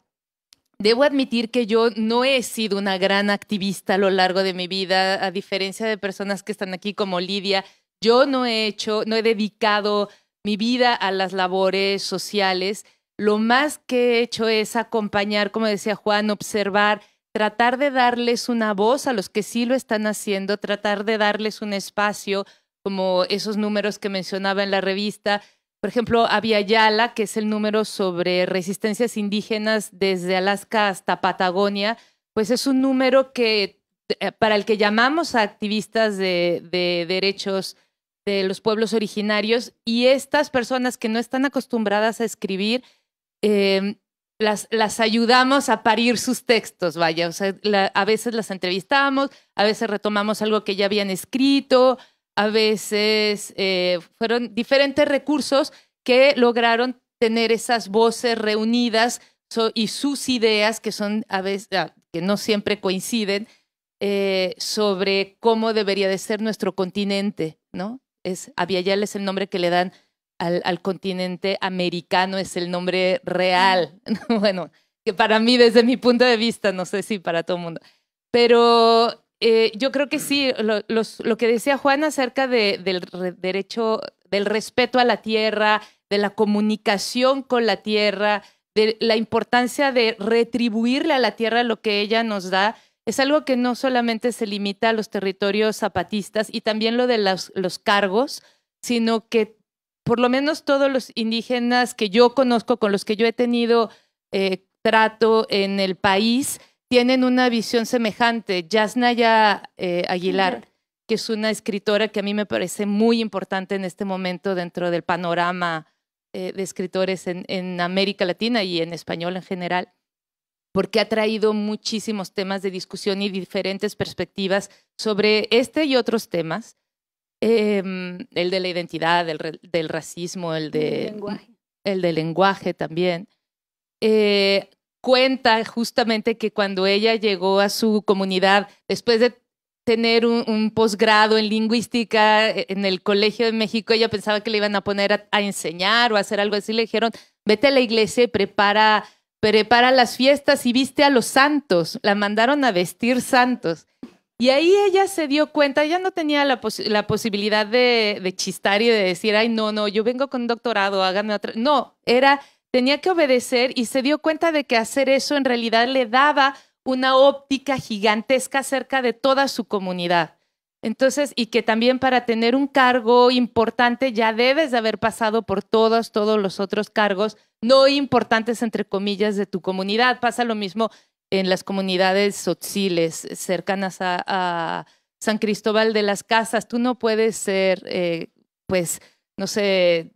debo admitir que yo no he sido una gran activista a lo largo de mi vida, a diferencia de personas que están aquí como Lidia, yo no he hecho, no he dedicado mi vida a las labores sociales lo más que he hecho es acompañar, como decía Juan, observar, tratar de darles una voz a los que sí lo están haciendo, tratar de darles un espacio, como esos números que mencionaba en la revista. Por ejemplo, había Yala, que es el número sobre resistencias indígenas desde Alaska hasta Patagonia, pues es un número que eh, para el que llamamos a activistas de derechos de los pueblos originarios y estas personas que no están acostumbradas a escribir Em, las, las, ayudamos a parir sus textos, vaya. a veces las entrevistamos, a veces retomamos algo que ya habían escrito, a veces eh, fueron diferentes recursos que lograron tener esas voces reunidas y sus ideas, que son a veces, ah, que no siempre coinciden, eh, sobre cómo debería de ser nuestro continente, ¿no? Es, es el nombre que le dan al, continente americano es el nombre real. bueno, que para mí desde mi punto de vista, no sé si para todo el mundo. Pero eh, yo creo que sí, lo, que decía Juan acerca del derecho, del respeto a la tierra, de la comunicación con la tierra, de la importancia de retribuirle a la tierra lo que ella nos da, es algo que no solamente se limita a los territorios zapatistas y también lo de los cargos, sino que por lo menos todos los indígenas que yo conozco, con los que yo he tenido eh, trato en el país, tienen una visión semejante. Yasnaya eh, Aguilar, que es una escritora que a mí me parece muy importante en este momento dentro del panorama eh, de escritores en América Latina y en español en general, porque ha traído muchísimos temas de discusión y diferentes perspectivas sobre este y otros temas Em, el de la identidad, del racismo, el de... lenguaje. lenguaje también. Eh, cuenta justamente que cuando ella llegó a su comunidad, después de tener un, posgrado en lingüística e-, en el Colegio de México, ella pensaba que le iban a poner a, enseñar o a hacer algo así. Le dijeron, vete a la iglesia prepara, prepara las fiestas y viste a los santos. La mandaron a vestir santos. Y ahí ella se dio cuenta, ella no tenía la, posibilidad de, chistar y de decir, ay, no, no, yo vengo con un doctorado, háganme otra. No, era, tenía que obedecer y se dio cuenta de que hacer eso en realidad le daba una óptica gigantesca acerca de toda su comunidad. Entonces, y que también para tener un cargo importante ya debes de haber pasado por todos, todos los otros cargos no importantes, entre comillas, de tu comunidad. Pasa lo mismo en las comunidades sotziles eh, cercanas a, San Cristóbal de las Casas. Tú no puedes ser, eh, pues, no sé,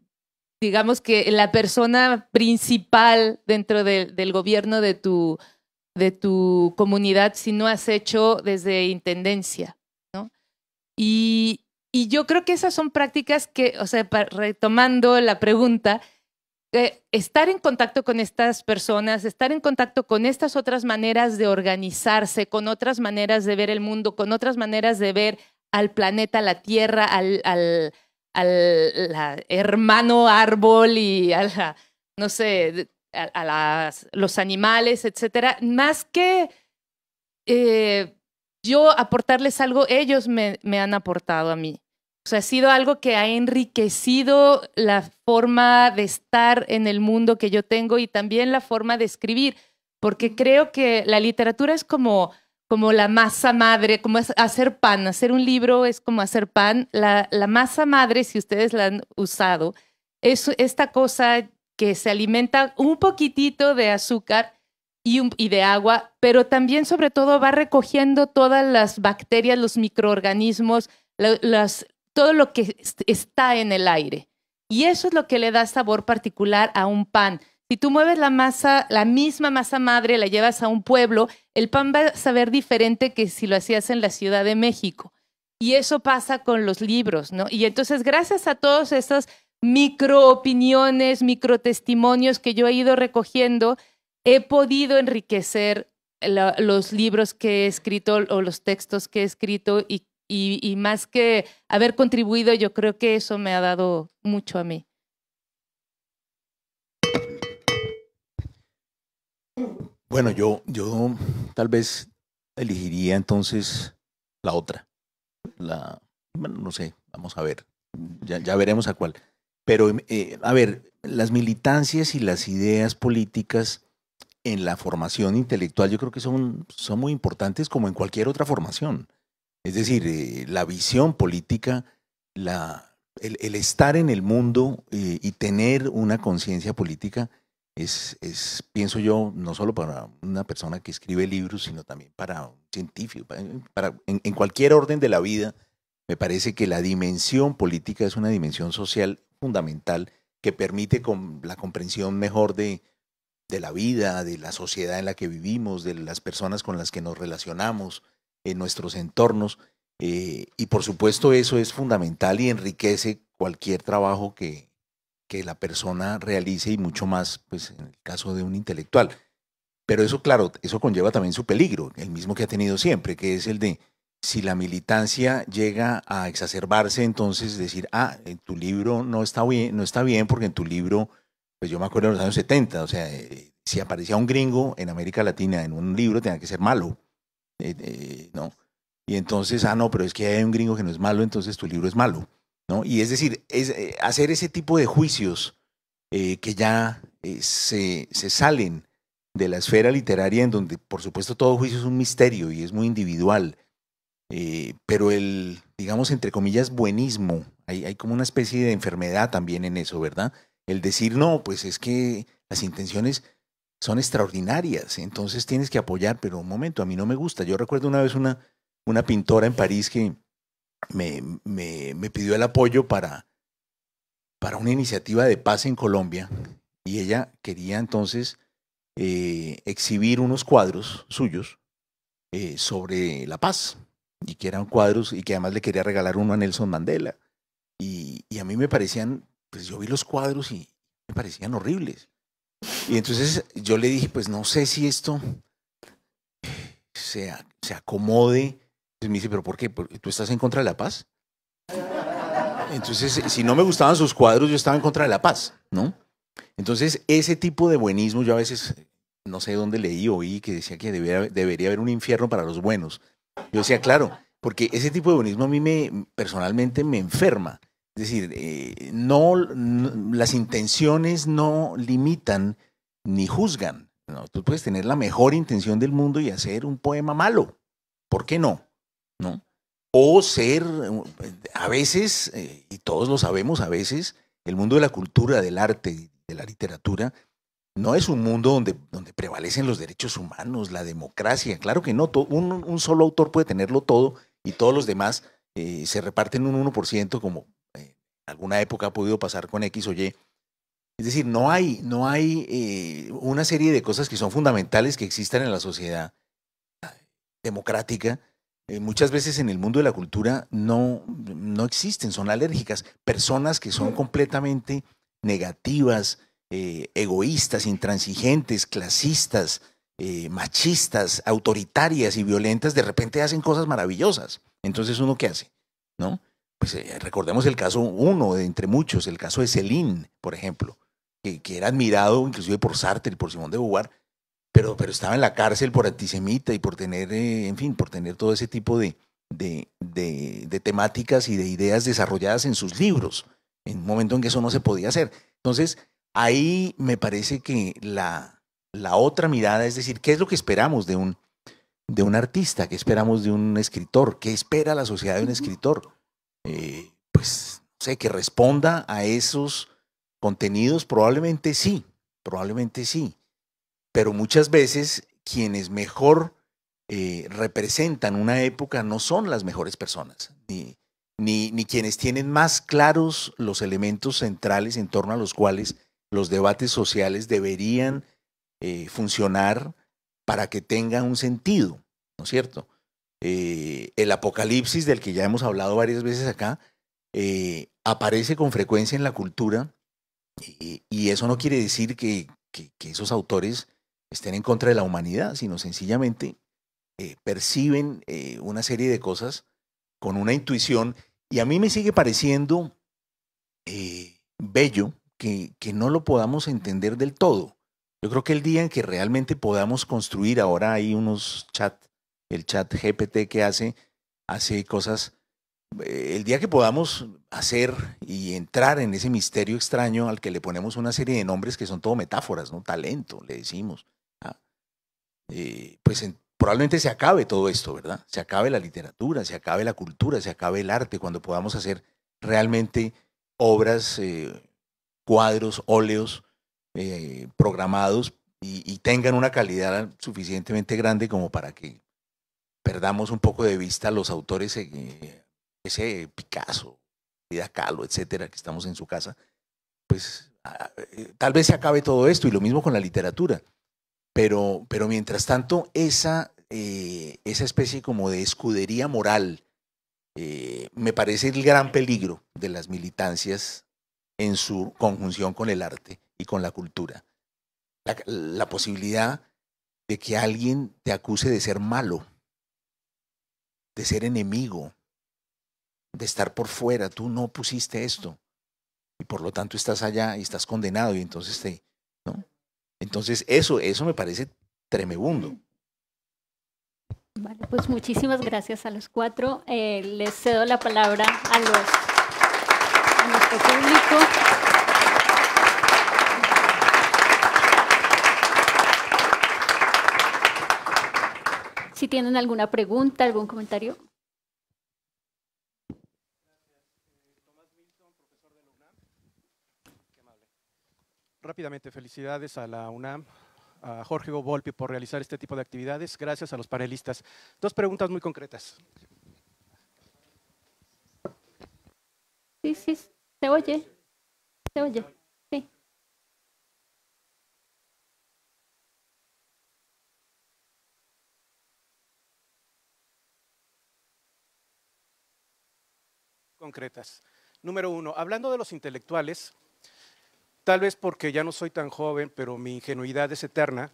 digamos que la persona principal dentro del gobierno de tu, de tu comunidad si no has hecho desde intendencia, ¿no? Y, y yo creo que esas son prácticas que, o sea, retomando la pregunta, eh, estar en contacto con estas personas, estar en contacto con estas otras maneras de organizarse, con otras maneras de ver el mundo, con otras maneras de ver al planeta, la Tierra, al, hermano árbol y a no sé, a, los animales, etcétera, más que eh, yo aportarles algo, ellos me han aportado a mí. O sea, ha sido algo que ha enriquecido la forma de estar en el mundo que yo tengo y también la forma de escribir, porque creo que la literatura es como, como la masa madre, como hacer pan, hacer un libro es como hacer pan. La, masa madre, si ustedes la han usado, es esta cosa que se alimenta un poquitito de azúcar y, de agua, pero también sobre todo va recogiendo todas las bacterias, los microorganismos, las, todo lo que está en el aire. Y eso es lo que le da sabor particular a un pan. Si tú mueves la masa, la misma masa madre, la llevas a un pueblo, el pan va a saber diferente que si lo hacías en la Ciudad de México. Y eso pasa con los libros, ¿no? Y entonces, gracias a todas esas micro opiniones, micro testimonios que yo he ido recogiendo, he podido enriquecer los libros que he escrito o los textos que he escrito y y, más que haber contribuido, yo creo que eso me ha dado mucho a mí. Bueno, yo, yo tal vez elegiría entonces la otra. La, bueno, no sé, vamos a ver. Ya, ya veremos a cuál. Pero, eh, a ver, las militancias y las ideas políticas en la formación intelectual yo creo que son, son muy importantes como en cualquier otra formación. Es decir, eh, la visión política, el, estar en el mundo eh, y tener una conciencia política es, pienso yo, no solo para una persona que escribe libros, sino también para un científico, en, cualquier orden de la vida. Me parece que la dimensión política es una dimensión social fundamental que permite la comprensión mejor de la vida, de la sociedad en la que vivimos, de las personas con las que nos relacionamos, en nuestros entornos. Eh, y por supuesto eso es fundamental y enriquece cualquier trabajo que, que la persona realice y mucho más pues, en el caso de un intelectual. Pero eso, claro, eso conlleva también su peligro, el mismo que ha tenido siempre, que es el de si la militancia llega a exacerbarse, entonces decir, ah, en tu libro no está bien, no está bien porque en tu libro, pues yo me acuerdo en los años 70, o sea, eh, si aparecía un gringo en América Latina en un libro tenía que ser malo. Eh, eh, ¿no? Y entonces, ah, no, pero es que hay un gringo que no es malo, entonces tu libro es malo, ¿no? Y es decir, es, eh, hacer ese tipo de juicios que ya se, salen de la esfera literaria, en donde, por supuesto, todo juicio es un misterio y es muy individual, pero el, digamos, entre comillas, buenismo, hay como una especie de enfermedad también en eso, ¿verdad? El decir, no, pues es que las intenciones son extraordinarias, entonces tienes que apoyar, pero un momento, a mí no me gusta. Yo recuerdo una vez una, una pintora en París que me, me, pidió el apoyo para, para una iniciativa de paz en Colombia y ella quería entonces eh, exhibir unos cuadros suyos eh, sobre la paz y que eran cuadros y que además le quería regalar uno a Nelson Mandela. Y, y a mí me parecían, pues yo vi los cuadros y me parecían horribles. Y entonces yo le dije, pues no sé si esto se, acomode. Entonces me dice, pero ¿por qué? ¿Tú estás en contra de la paz? Entonces, si no me gustaban sus cuadros, yo estaba en contra de la paz, ¿no? Entonces, ese tipo de buenismo, yo a veces, no sé dónde leí, oí que decía que debería, debería haber un infierno para los buenos. Yo decía, claro, porque ese tipo de buenismo a mí me, personalmente me enferma. Es decir, eh, no, las intenciones no limitan ni juzgan. No, tú puedes tener la mejor intención del mundo y hacer un poema malo. ¿Por qué no? ¿No? O ser, eh, a veces, eh, y todos lo sabemos, a veces, el mundo de la cultura, del arte, de la literatura, no es un mundo donde, donde prevalecen los derechos humanos, la democracia. Claro que no, un, un solo autor puede tenerlo todo y todos los demás se reparten un 1% como alguna época ha podido pasar con X o Y. Es decir, no hay, no hay eh, una serie de cosas que son fundamentales que existan en la sociedad democrática. Eh, muchas veces en el mundo de la cultura no, no existen, son alérgicas. Personas que son completamente negativas, eh, egoístas, intransigentes, clasistas, machistas, autoritarias y violentas, de repente hacen cosas maravillosas. Entonces, ¿uno qué hace? ¿No? Pues eh, recordemos el caso uno de entre muchos, el caso de Celine, por ejemplo, que, era admirado inclusive por Sartre y por Simón de Beauvoir, pero, pero estaba en la cárcel por antisemita y por tener, eh, en fin, por tener todo ese tipo de, temáticas y de ideas desarrolladas en sus libros, en un momento en que eso no se podía hacer. Entonces, ahí me parece que la, otra mirada, es decir, ¿qué es lo que esperamos de un, de un artista? ¿Qué esperamos de un escritor? ¿Qué espera la sociedad de un escritor? eh, pues, sé, que responda a esos contenidos? Probablemente sí, probablemente sí. Pero muchas veces quienes mejor eh, representan una época no son las mejores personas, ni, quienes tienen más claros los elementos centrales en torno a los cuales los debates sociales deberían eh, funcionar para que tengan un sentido, ¿no es cierto? Eh, el apocalipsis del que ya hemos hablado varias veces acá, eh, aparece con frecuencia en la cultura y, eso no quiere decir que, esos autores estén en contra de la humanidad, sino sencillamente eh, perciben una serie de cosas con una intuición y a mí me sigue pareciendo bello que no lo podamos entender del todo. Yo creo que el día en que realmente podamos construir, ahora hay unos chats el chat GPT que hace, hace cosas. Eh, el día que podamos hacer y entrar en ese misterio extraño al que le ponemos una serie de nombres que son todo metáforas, ¿no? Talento, le decimos. ¿ah? Eh, pues probablemente se acabe todo esto, ¿verdad? Se acabe la literatura, se acabe la cultura, se acabe el arte, cuando podamos hacer realmente obras, eh, cuadros, óleos programados y, tengan una calidad suficientemente grande como para que perdamos un poco de vista a los autores, eh, ese Picasso, Frida Kahlo, etcétera, que estamos en su casa, pues eh, tal vez se acabe todo esto y lo mismo con la literatura. Pero, pero mientras tanto, esa, eh, esa especie como de escudería moral me parece el gran peligro de las militancias en su conjunción con el arte y con la cultura. la posibilidad de que alguien te acuse de ser malo de ser enemigo, de estar por fuera. Tú no pusiste esto y por lo tanto estás allá y estás condenado y entonces te, ¿no? Entonces eso, eso me parece tremebundo. Vale, pues muchísimas gracias a los cuatro. Eh, les cedo la palabra a los a nuestro público. Si tienen alguna pregunta, algún comentario. Rápidamente, felicidades a la UNAM, a Jorge Govolpi por realizar este tipo de actividades. Gracias a los panelistas. Dos preguntas muy concretas. Sí, sí, se oye. Se oye. concretas. Número uno, hablando de los intelectuales, tal vez porque ya no soy tan joven, pero mi ingenuidad es eterna,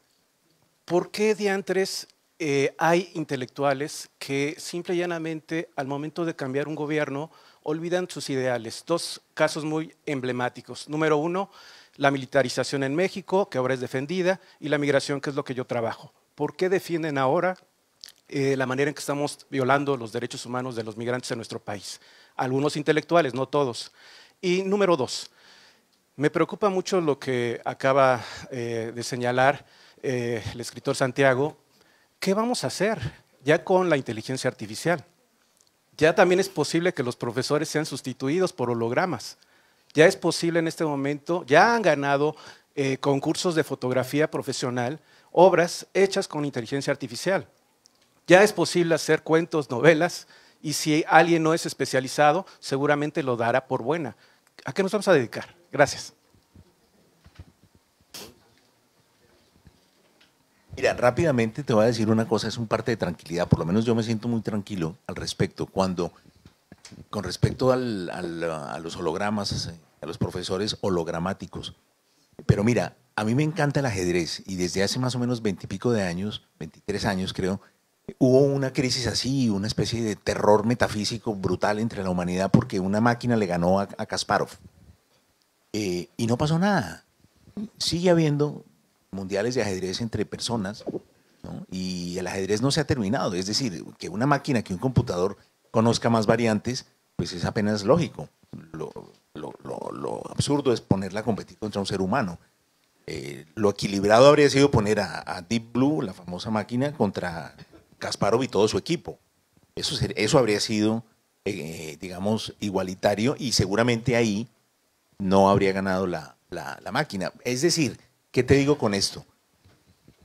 ¿por qué diantres eh, hay intelectuales que simple y llanamente al momento de cambiar un gobierno olvidan sus ideales. Dos casos muy emblemáticos. Número uno, la militarización en México, que ahora es defendida, y la migración, que es lo que yo trabajo. ¿Por qué defienden ahora eh, la manera en que estamos violando los derechos humanos de los migrantes en nuestro país? algunos intelectuales, no todos. Y número dos, me preocupa mucho lo que acaba eh, de señalar eh, el escritor Santiago. ¿Qué vamos a hacer ya con la inteligencia artificial? Ya también es posible que los profesores sean sustituidos por hologramas. Ya es posible en este momento, ya han ganado eh, concursos de fotografía profesional, obras hechas con inteligencia artificial. Ya es posible hacer cuentos, novelas y si alguien no es especializado, seguramente lo dará por buena. ¿A qué nos vamos a dedicar? Gracias. Mira, rápidamente te voy a decir una cosa, es un parte de tranquilidad, por lo menos yo me siento muy tranquilo al respecto. Cuando, con respecto a los hologramas, eh, a los profesores hologramáticos, pero mira, a mí me encanta el ajedrez y desde hace más o menos veintipico de años, 23 años creo, Hubo una crisis así, una especie de terror metafísico brutal entre la humanidad porque una máquina le ganó a, Kasparov. Eh, y no pasó nada. Sigue habiendo mundiales de ajedrez entre personas y el ajedrez no se ha terminado. Es decir, que una máquina, que un computador conozca más variantes, pues es apenas lógico. Lo, absurdo es ponerla a competir contra un ser humano. Eh, lo equilibrado habría sido poner a Deep Blue, la famosa máquina, contra Kasparov y todo su equipo. Eso, eso habría sido, eh, eh, digamos, igualitario y seguramente ahí no habría ganado la, la, máquina. Es decir, ¿qué te digo con esto?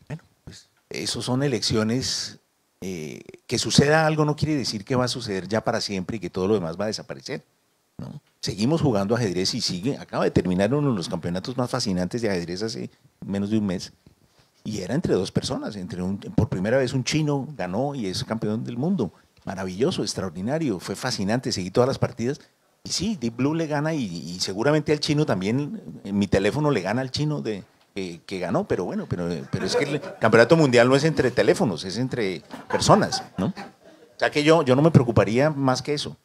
Bueno, pues eso son elecciones. Eh, que suceda algo no quiere decir que va a suceder ya para siempre y que todo lo demás va a desaparecer. ¿no? Seguimos jugando ajedrez y sigue. Acaba de terminar uno de los campeonatos más fascinantes de ajedrez hace menos de un mes. Y era entre dos personas, entre por primera vez un chino ganó y es campeón del mundo. Maravilloso, extraordinario, fue fascinante, seguí todas las partidas. Y sí, Deep Blue le gana y, seguramente al chino también, mi teléfono le gana al chino de, que ganó, pero bueno, pero, pero es que el campeonato mundial no es entre teléfonos, es entre personas, ¿no? O sea que yo, yo no me preocuparía más que eso.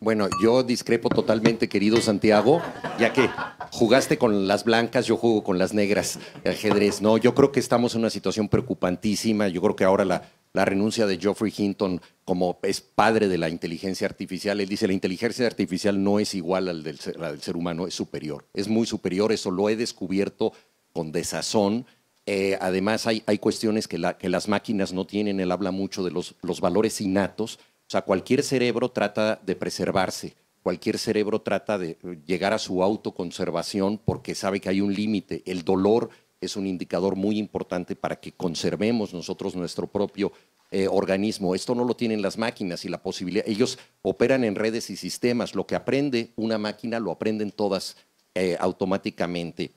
Bueno, yo discrepo totalmente, querido Santiago, ya que jugaste con las blancas, yo juego con las negras, el ajedrez. No, yo creo que estamos en una situación preocupantísima. Yo creo que ahora la, renuncia de Geoffrey Hinton como es padre de la inteligencia artificial. Él dice, la inteligencia artificial no es igual al del, ser, humano, es superior, es muy superior, eso lo he descubierto con desazón. Eh, además, hay, cuestiones que, las máquinas no tienen. Él habla mucho de los valores innatos o sea, cualquier cerebro trata de preservarse, cualquier cerebro trata de eh, llegar a su autoconservación porque sabe que hay un límite. El dolor es un indicador muy importante para que conservemos nosotros nuestro propio eh, organismo. Esto no lo tienen las máquinas y la posibilidad. Ellos operan en redes y sistemas. Lo que aprende una máquina lo aprenden todas eh, automáticamente.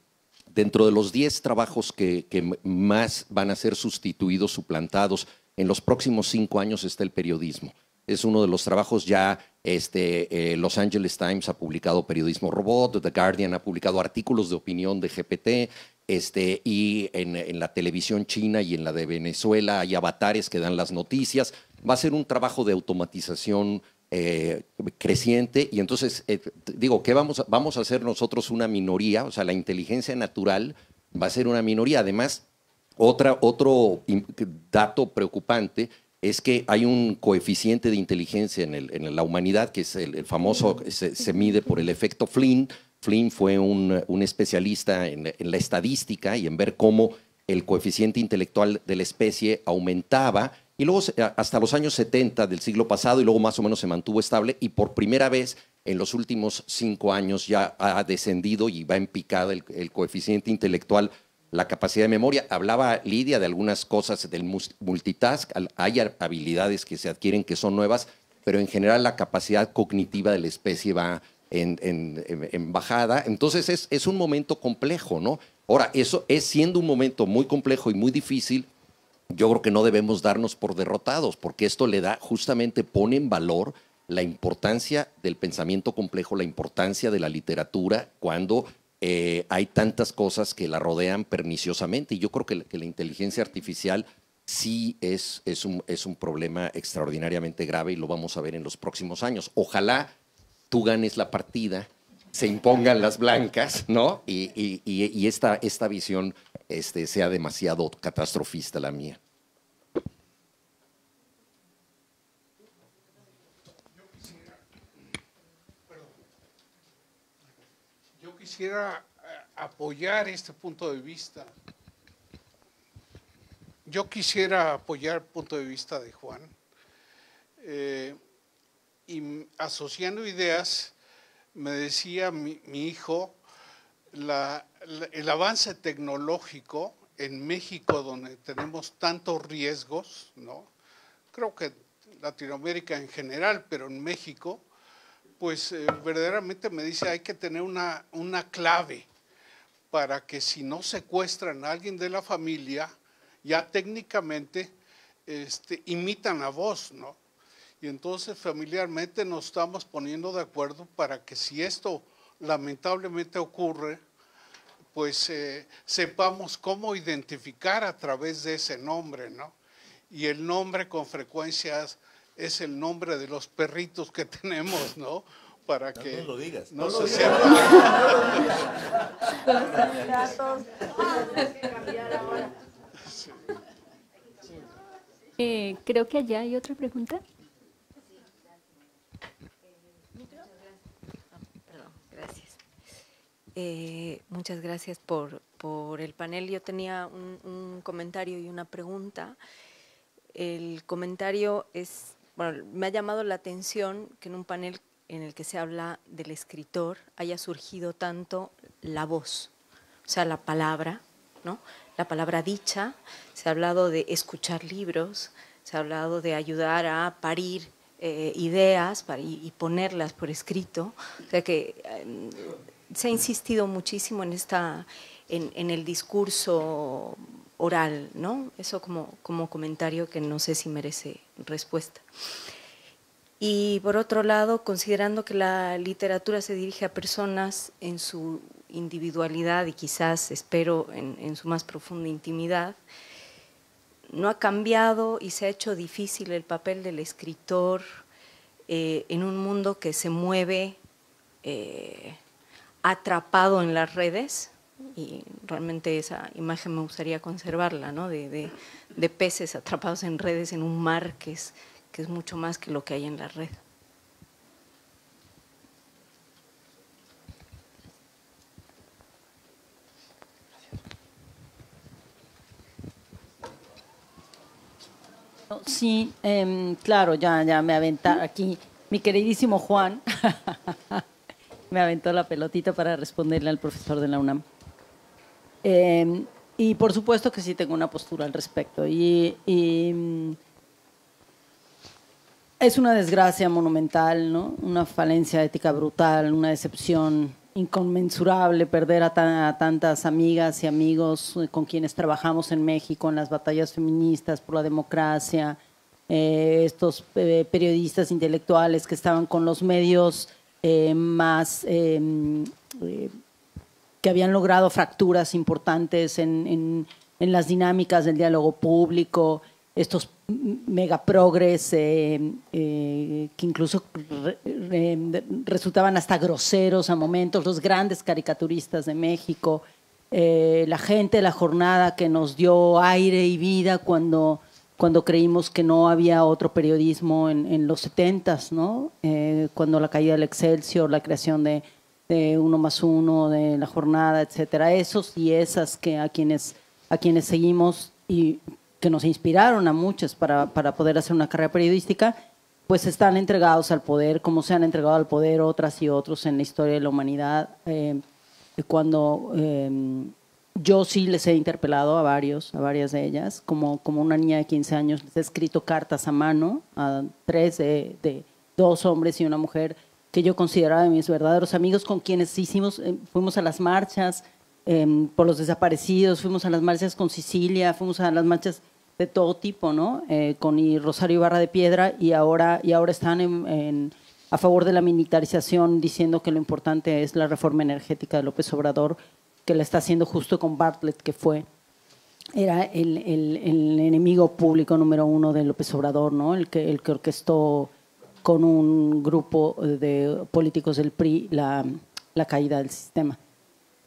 Dentro de los 10 trabajos que, que más van a ser sustituidos, suplantados, en los próximos cinco años está el periodismo es uno de los trabajos ya este, eh, Los Angeles Times ha publicado periodismo robot, The Guardian ha publicado artículos de opinión de GPT, este, y en, la televisión china y en la de Venezuela hay avatares que dan las noticias. Va a ser un trabajo de automatización eh, creciente y entonces, eh, digo, ¿qué vamos a, vamos a hacer nosotros una minoría? O sea, la inteligencia natural va a ser una minoría. Además, otra, otro dato preocupante es que hay un coeficiente de inteligencia en, la humanidad que es el, famoso, se, mide por el efecto Flynn. Flynn fue un, especialista en, la estadística y en ver cómo el coeficiente intelectual de la especie aumentaba y luego hasta los años 70 del siglo pasado y luego más o menos se mantuvo estable y por primera vez en los últimos cinco años ya ha descendido y va en picada el coeficiente intelectual la capacidad de memoria. Hablaba Lidia de algunas cosas del multitask, hay habilidades que se adquieren que son nuevas, pero en general la capacidad cognitiva de la especie va en, bajada. Entonces es, es, un momento complejo, ¿no? Ahora, eso es siendo un momento muy complejo y muy difícil, yo creo que no debemos darnos por derrotados, porque esto le da, justamente pone en valor la importancia del pensamiento complejo, la importancia de la literatura, cuando eh, hay tantas cosas que la rodean perniciosamente y yo creo que, que la inteligencia artificial sí es, un, es un problema extraordinariamente grave y lo vamos a ver en los próximos años. Ojalá tú ganes la partida, se impongan las blancas, ¿no? Y, y, y esta, esta visión este, sea demasiado catastrofista la mía. quisiera eh, apoyar este punto de vista. Yo quisiera apoyar el punto de vista de Juan. Eh, y asociando ideas, me decía mi, hijo, el avance tecnológico en México, donde tenemos tantos riesgos, ¿no? creo que Latinoamérica en general, pero en México, pues eh, verdaderamente me dice hay que tener una, clave para que si no secuestran a alguien de la familia, ya técnicamente este, imitan a vos, ¿no? Y entonces familiarmente nos estamos poniendo de acuerdo para que si esto lamentablemente ocurre, pues eh, sepamos cómo identificar a través de ese nombre, ¿no? Y el nombre con frecuencias es el nombre de los perritos que tenemos, ¿no? Para que no, lo digas. no, no se sepa. eh, creo que allá hay otra pregunta. Eh, muchas gracias por, por, el panel. Yo tenía un, un, comentario y una pregunta. El comentario es bueno, me ha llamado la atención que en un panel en el que se habla del escritor haya surgido tanto la voz, o sea, la palabra, ¿no? La palabra dicha, se ha hablado de escuchar libros, se ha hablado de ayudar a parir eh, ideas para, y, ponerlas por escrito, o sea que em, se ha insistido muchísimo en esta en, el discurso oral, ¿no? Eso como, como comentario que no sé si merece respuesta. Y por otro lado, considerando que la literatura se dirige a personas en su individualidad y quizás, espero, en, su más profunda intimidad, no ha cambiado y se ha hecho difícil el papel del escritor eh, en un mundo que se mueve eh, atrapado en las redes y realmente esa imagen me gustaría conservarla, ¿no? de, peces atrapados en redes en un mar que es, mucho más que lo que hay en la red. Sí, em, claro, ya, ya me aventa aquí mi queridísimo Juan. me aventó la pelotita para responderle al profesor de la UNAM. Em, y por supuesto que sí tengo una postura al respecto. Y, mm, es una desgracia monumental, ¿no? una falencia ética brutal, una decepción inconmensurable perder a, tantas amigas y amigos eh, con quienes trabajamos en México en las batallas feministas por la democracia, eh, estos eh, periodistas intelectuales que estaban con los medios más em, que habían logrado fracturas importantes en, en, las dinámicas del diálogo público, estos megaprogres eh, eh, que incluso resultaban hasta groseros a momentos, los grandes caricaturistas de México, eh, la gente de la jornada que nos dio aire y vida cuando, cuando creímos que no había otro periodismo en, los setentas, ¿no? Eh, cuando la caída del Excelsior, la creación de de uno más uno, de la jornada, etcétera, esos y esas que a quienes, a quienes seguimos y que nos inspiraron a muchas para, poder hacer una carrera periodística, pues están entregados al poder, como se han entregado al poder otras y otros en la historia de la humanidad. Eh, cuando eh, yo sí les he interpelado a varios, a varias de ellas, como, como una niña de 15 años, les he escrito cartas a mano a tres de dos hombres y una mujer que yo consideraba mis verdaderos amigos, con quienes hicimos, eh, fuimos a las marchas em, por los desaparecidos, fuimos a las marchas con Sicilia, fuimos a las marchas de todo tipo, ¿no? Eh, con Rosario Ibarra de Piedra y ahora, y ahora están a favor de la militarización diciendo que lo importante es la reforma energética de López Obrador, que la está haciendo justo con Bartlett, que fue era el, el, enemigo público número uno de López Obrador, ¿no? El que, el que orquestó con un grupo de políticos del PRI la, la caída del sistema.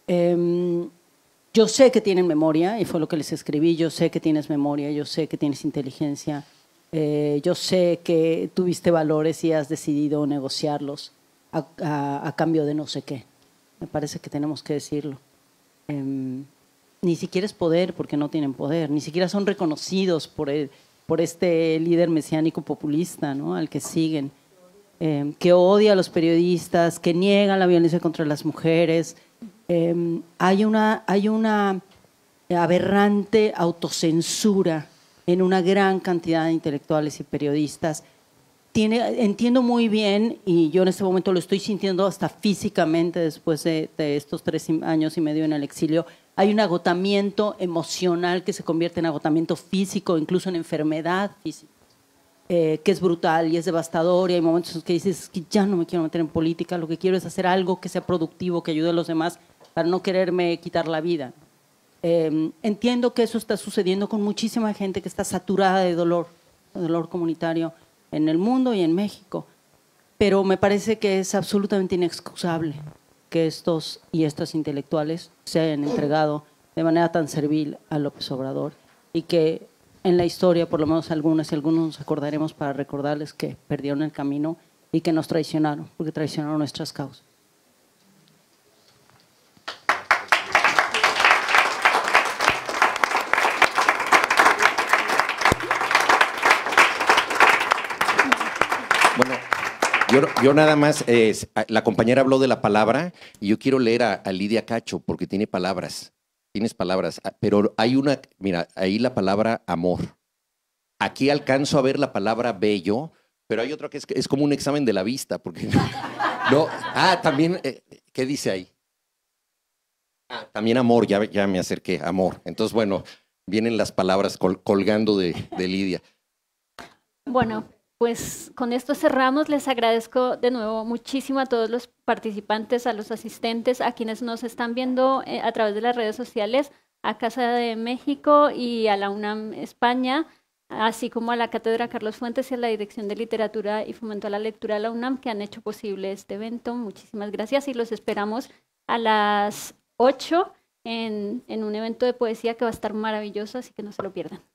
Em, yo sé que tienen memoria, y fue lo que les escribí, yo sé que tienes memoria, yo sé que tienes inteligencia, eh, yo sé que tuviste valores y has decidido negociarlos a, a, cambio de no sé qué. Me parece que tenemos que decirlo. Em, ni siquiera es poder porque no tienen poder, ni siquiera son reconocidos por el, por este líder mesiánico populista ¿no? al que siguen, em, que odia a los periodistas, que niega la violencia contra las mujeres. Em, hay, una, hay una aberrante autocensura en una gran cantidad de intelectuales y periodistas. entiendo muy bien, y yo en este momento lo estoy sintiendo hasta físicamente después de estos tres años y medio en el exilio, hay un agotamiento emocional que se convierte en agotamiento físico, incluso en enfermedad física, eh, que es brutal y es devastador. Y hay momentos que dices que ya no me quiero meter en política, lo que quiero es hacer algo que sea productivo, que ayude a los demás, para no quererme quitar la vida. Em, entiendo que eso está sucediendo con muchísima gente que está saturada de dolor, dolor comunitario en el mundo y en México, pero me parece que es absolutamente inexcusable que estos y estas intelectuales se hayan entregado de manera tan servil a López Obrador y que en la historia, por lo menos algunas y algunos nos acordaremos para recordarles que perdieron el camino y que nos traicionaron, porque traicionaron nuestras causas. Yo, nada más, la compañera habló de la palabra y yo quiero leer a, Lidia Cacho porque tiene palabras, tienes palabras, ah, pero hay una, mira, ahí la palabra amor. Aquí alcanzo a ver la palabra bello, pero hay otra que es, como un examen de la vista, porque no. Ah, también, eh, ¿qué dice ahí? Ah, también amor, ya, me acerqué, amor. Entonces, bueno, vienen las palabras colgando de Lidia. Bueno, pues con esto cerramos. Les agradezco de nuevo muchísimo a todos los participantes, a los asistentes, a quienes nos están viendo eh, a través de las redes sociales, a Casa de México y a la UNAM España, así como a la Cátedra Carlos Fuentes y a la Dirección de Literatura y Fomento a la Lectura de la UNAM que han hecho posible este evento. Muchísimas gracias y los esperamos a las 8 en, en un evento de poesía que va a estar maravilloso, así que no se lo pierdan.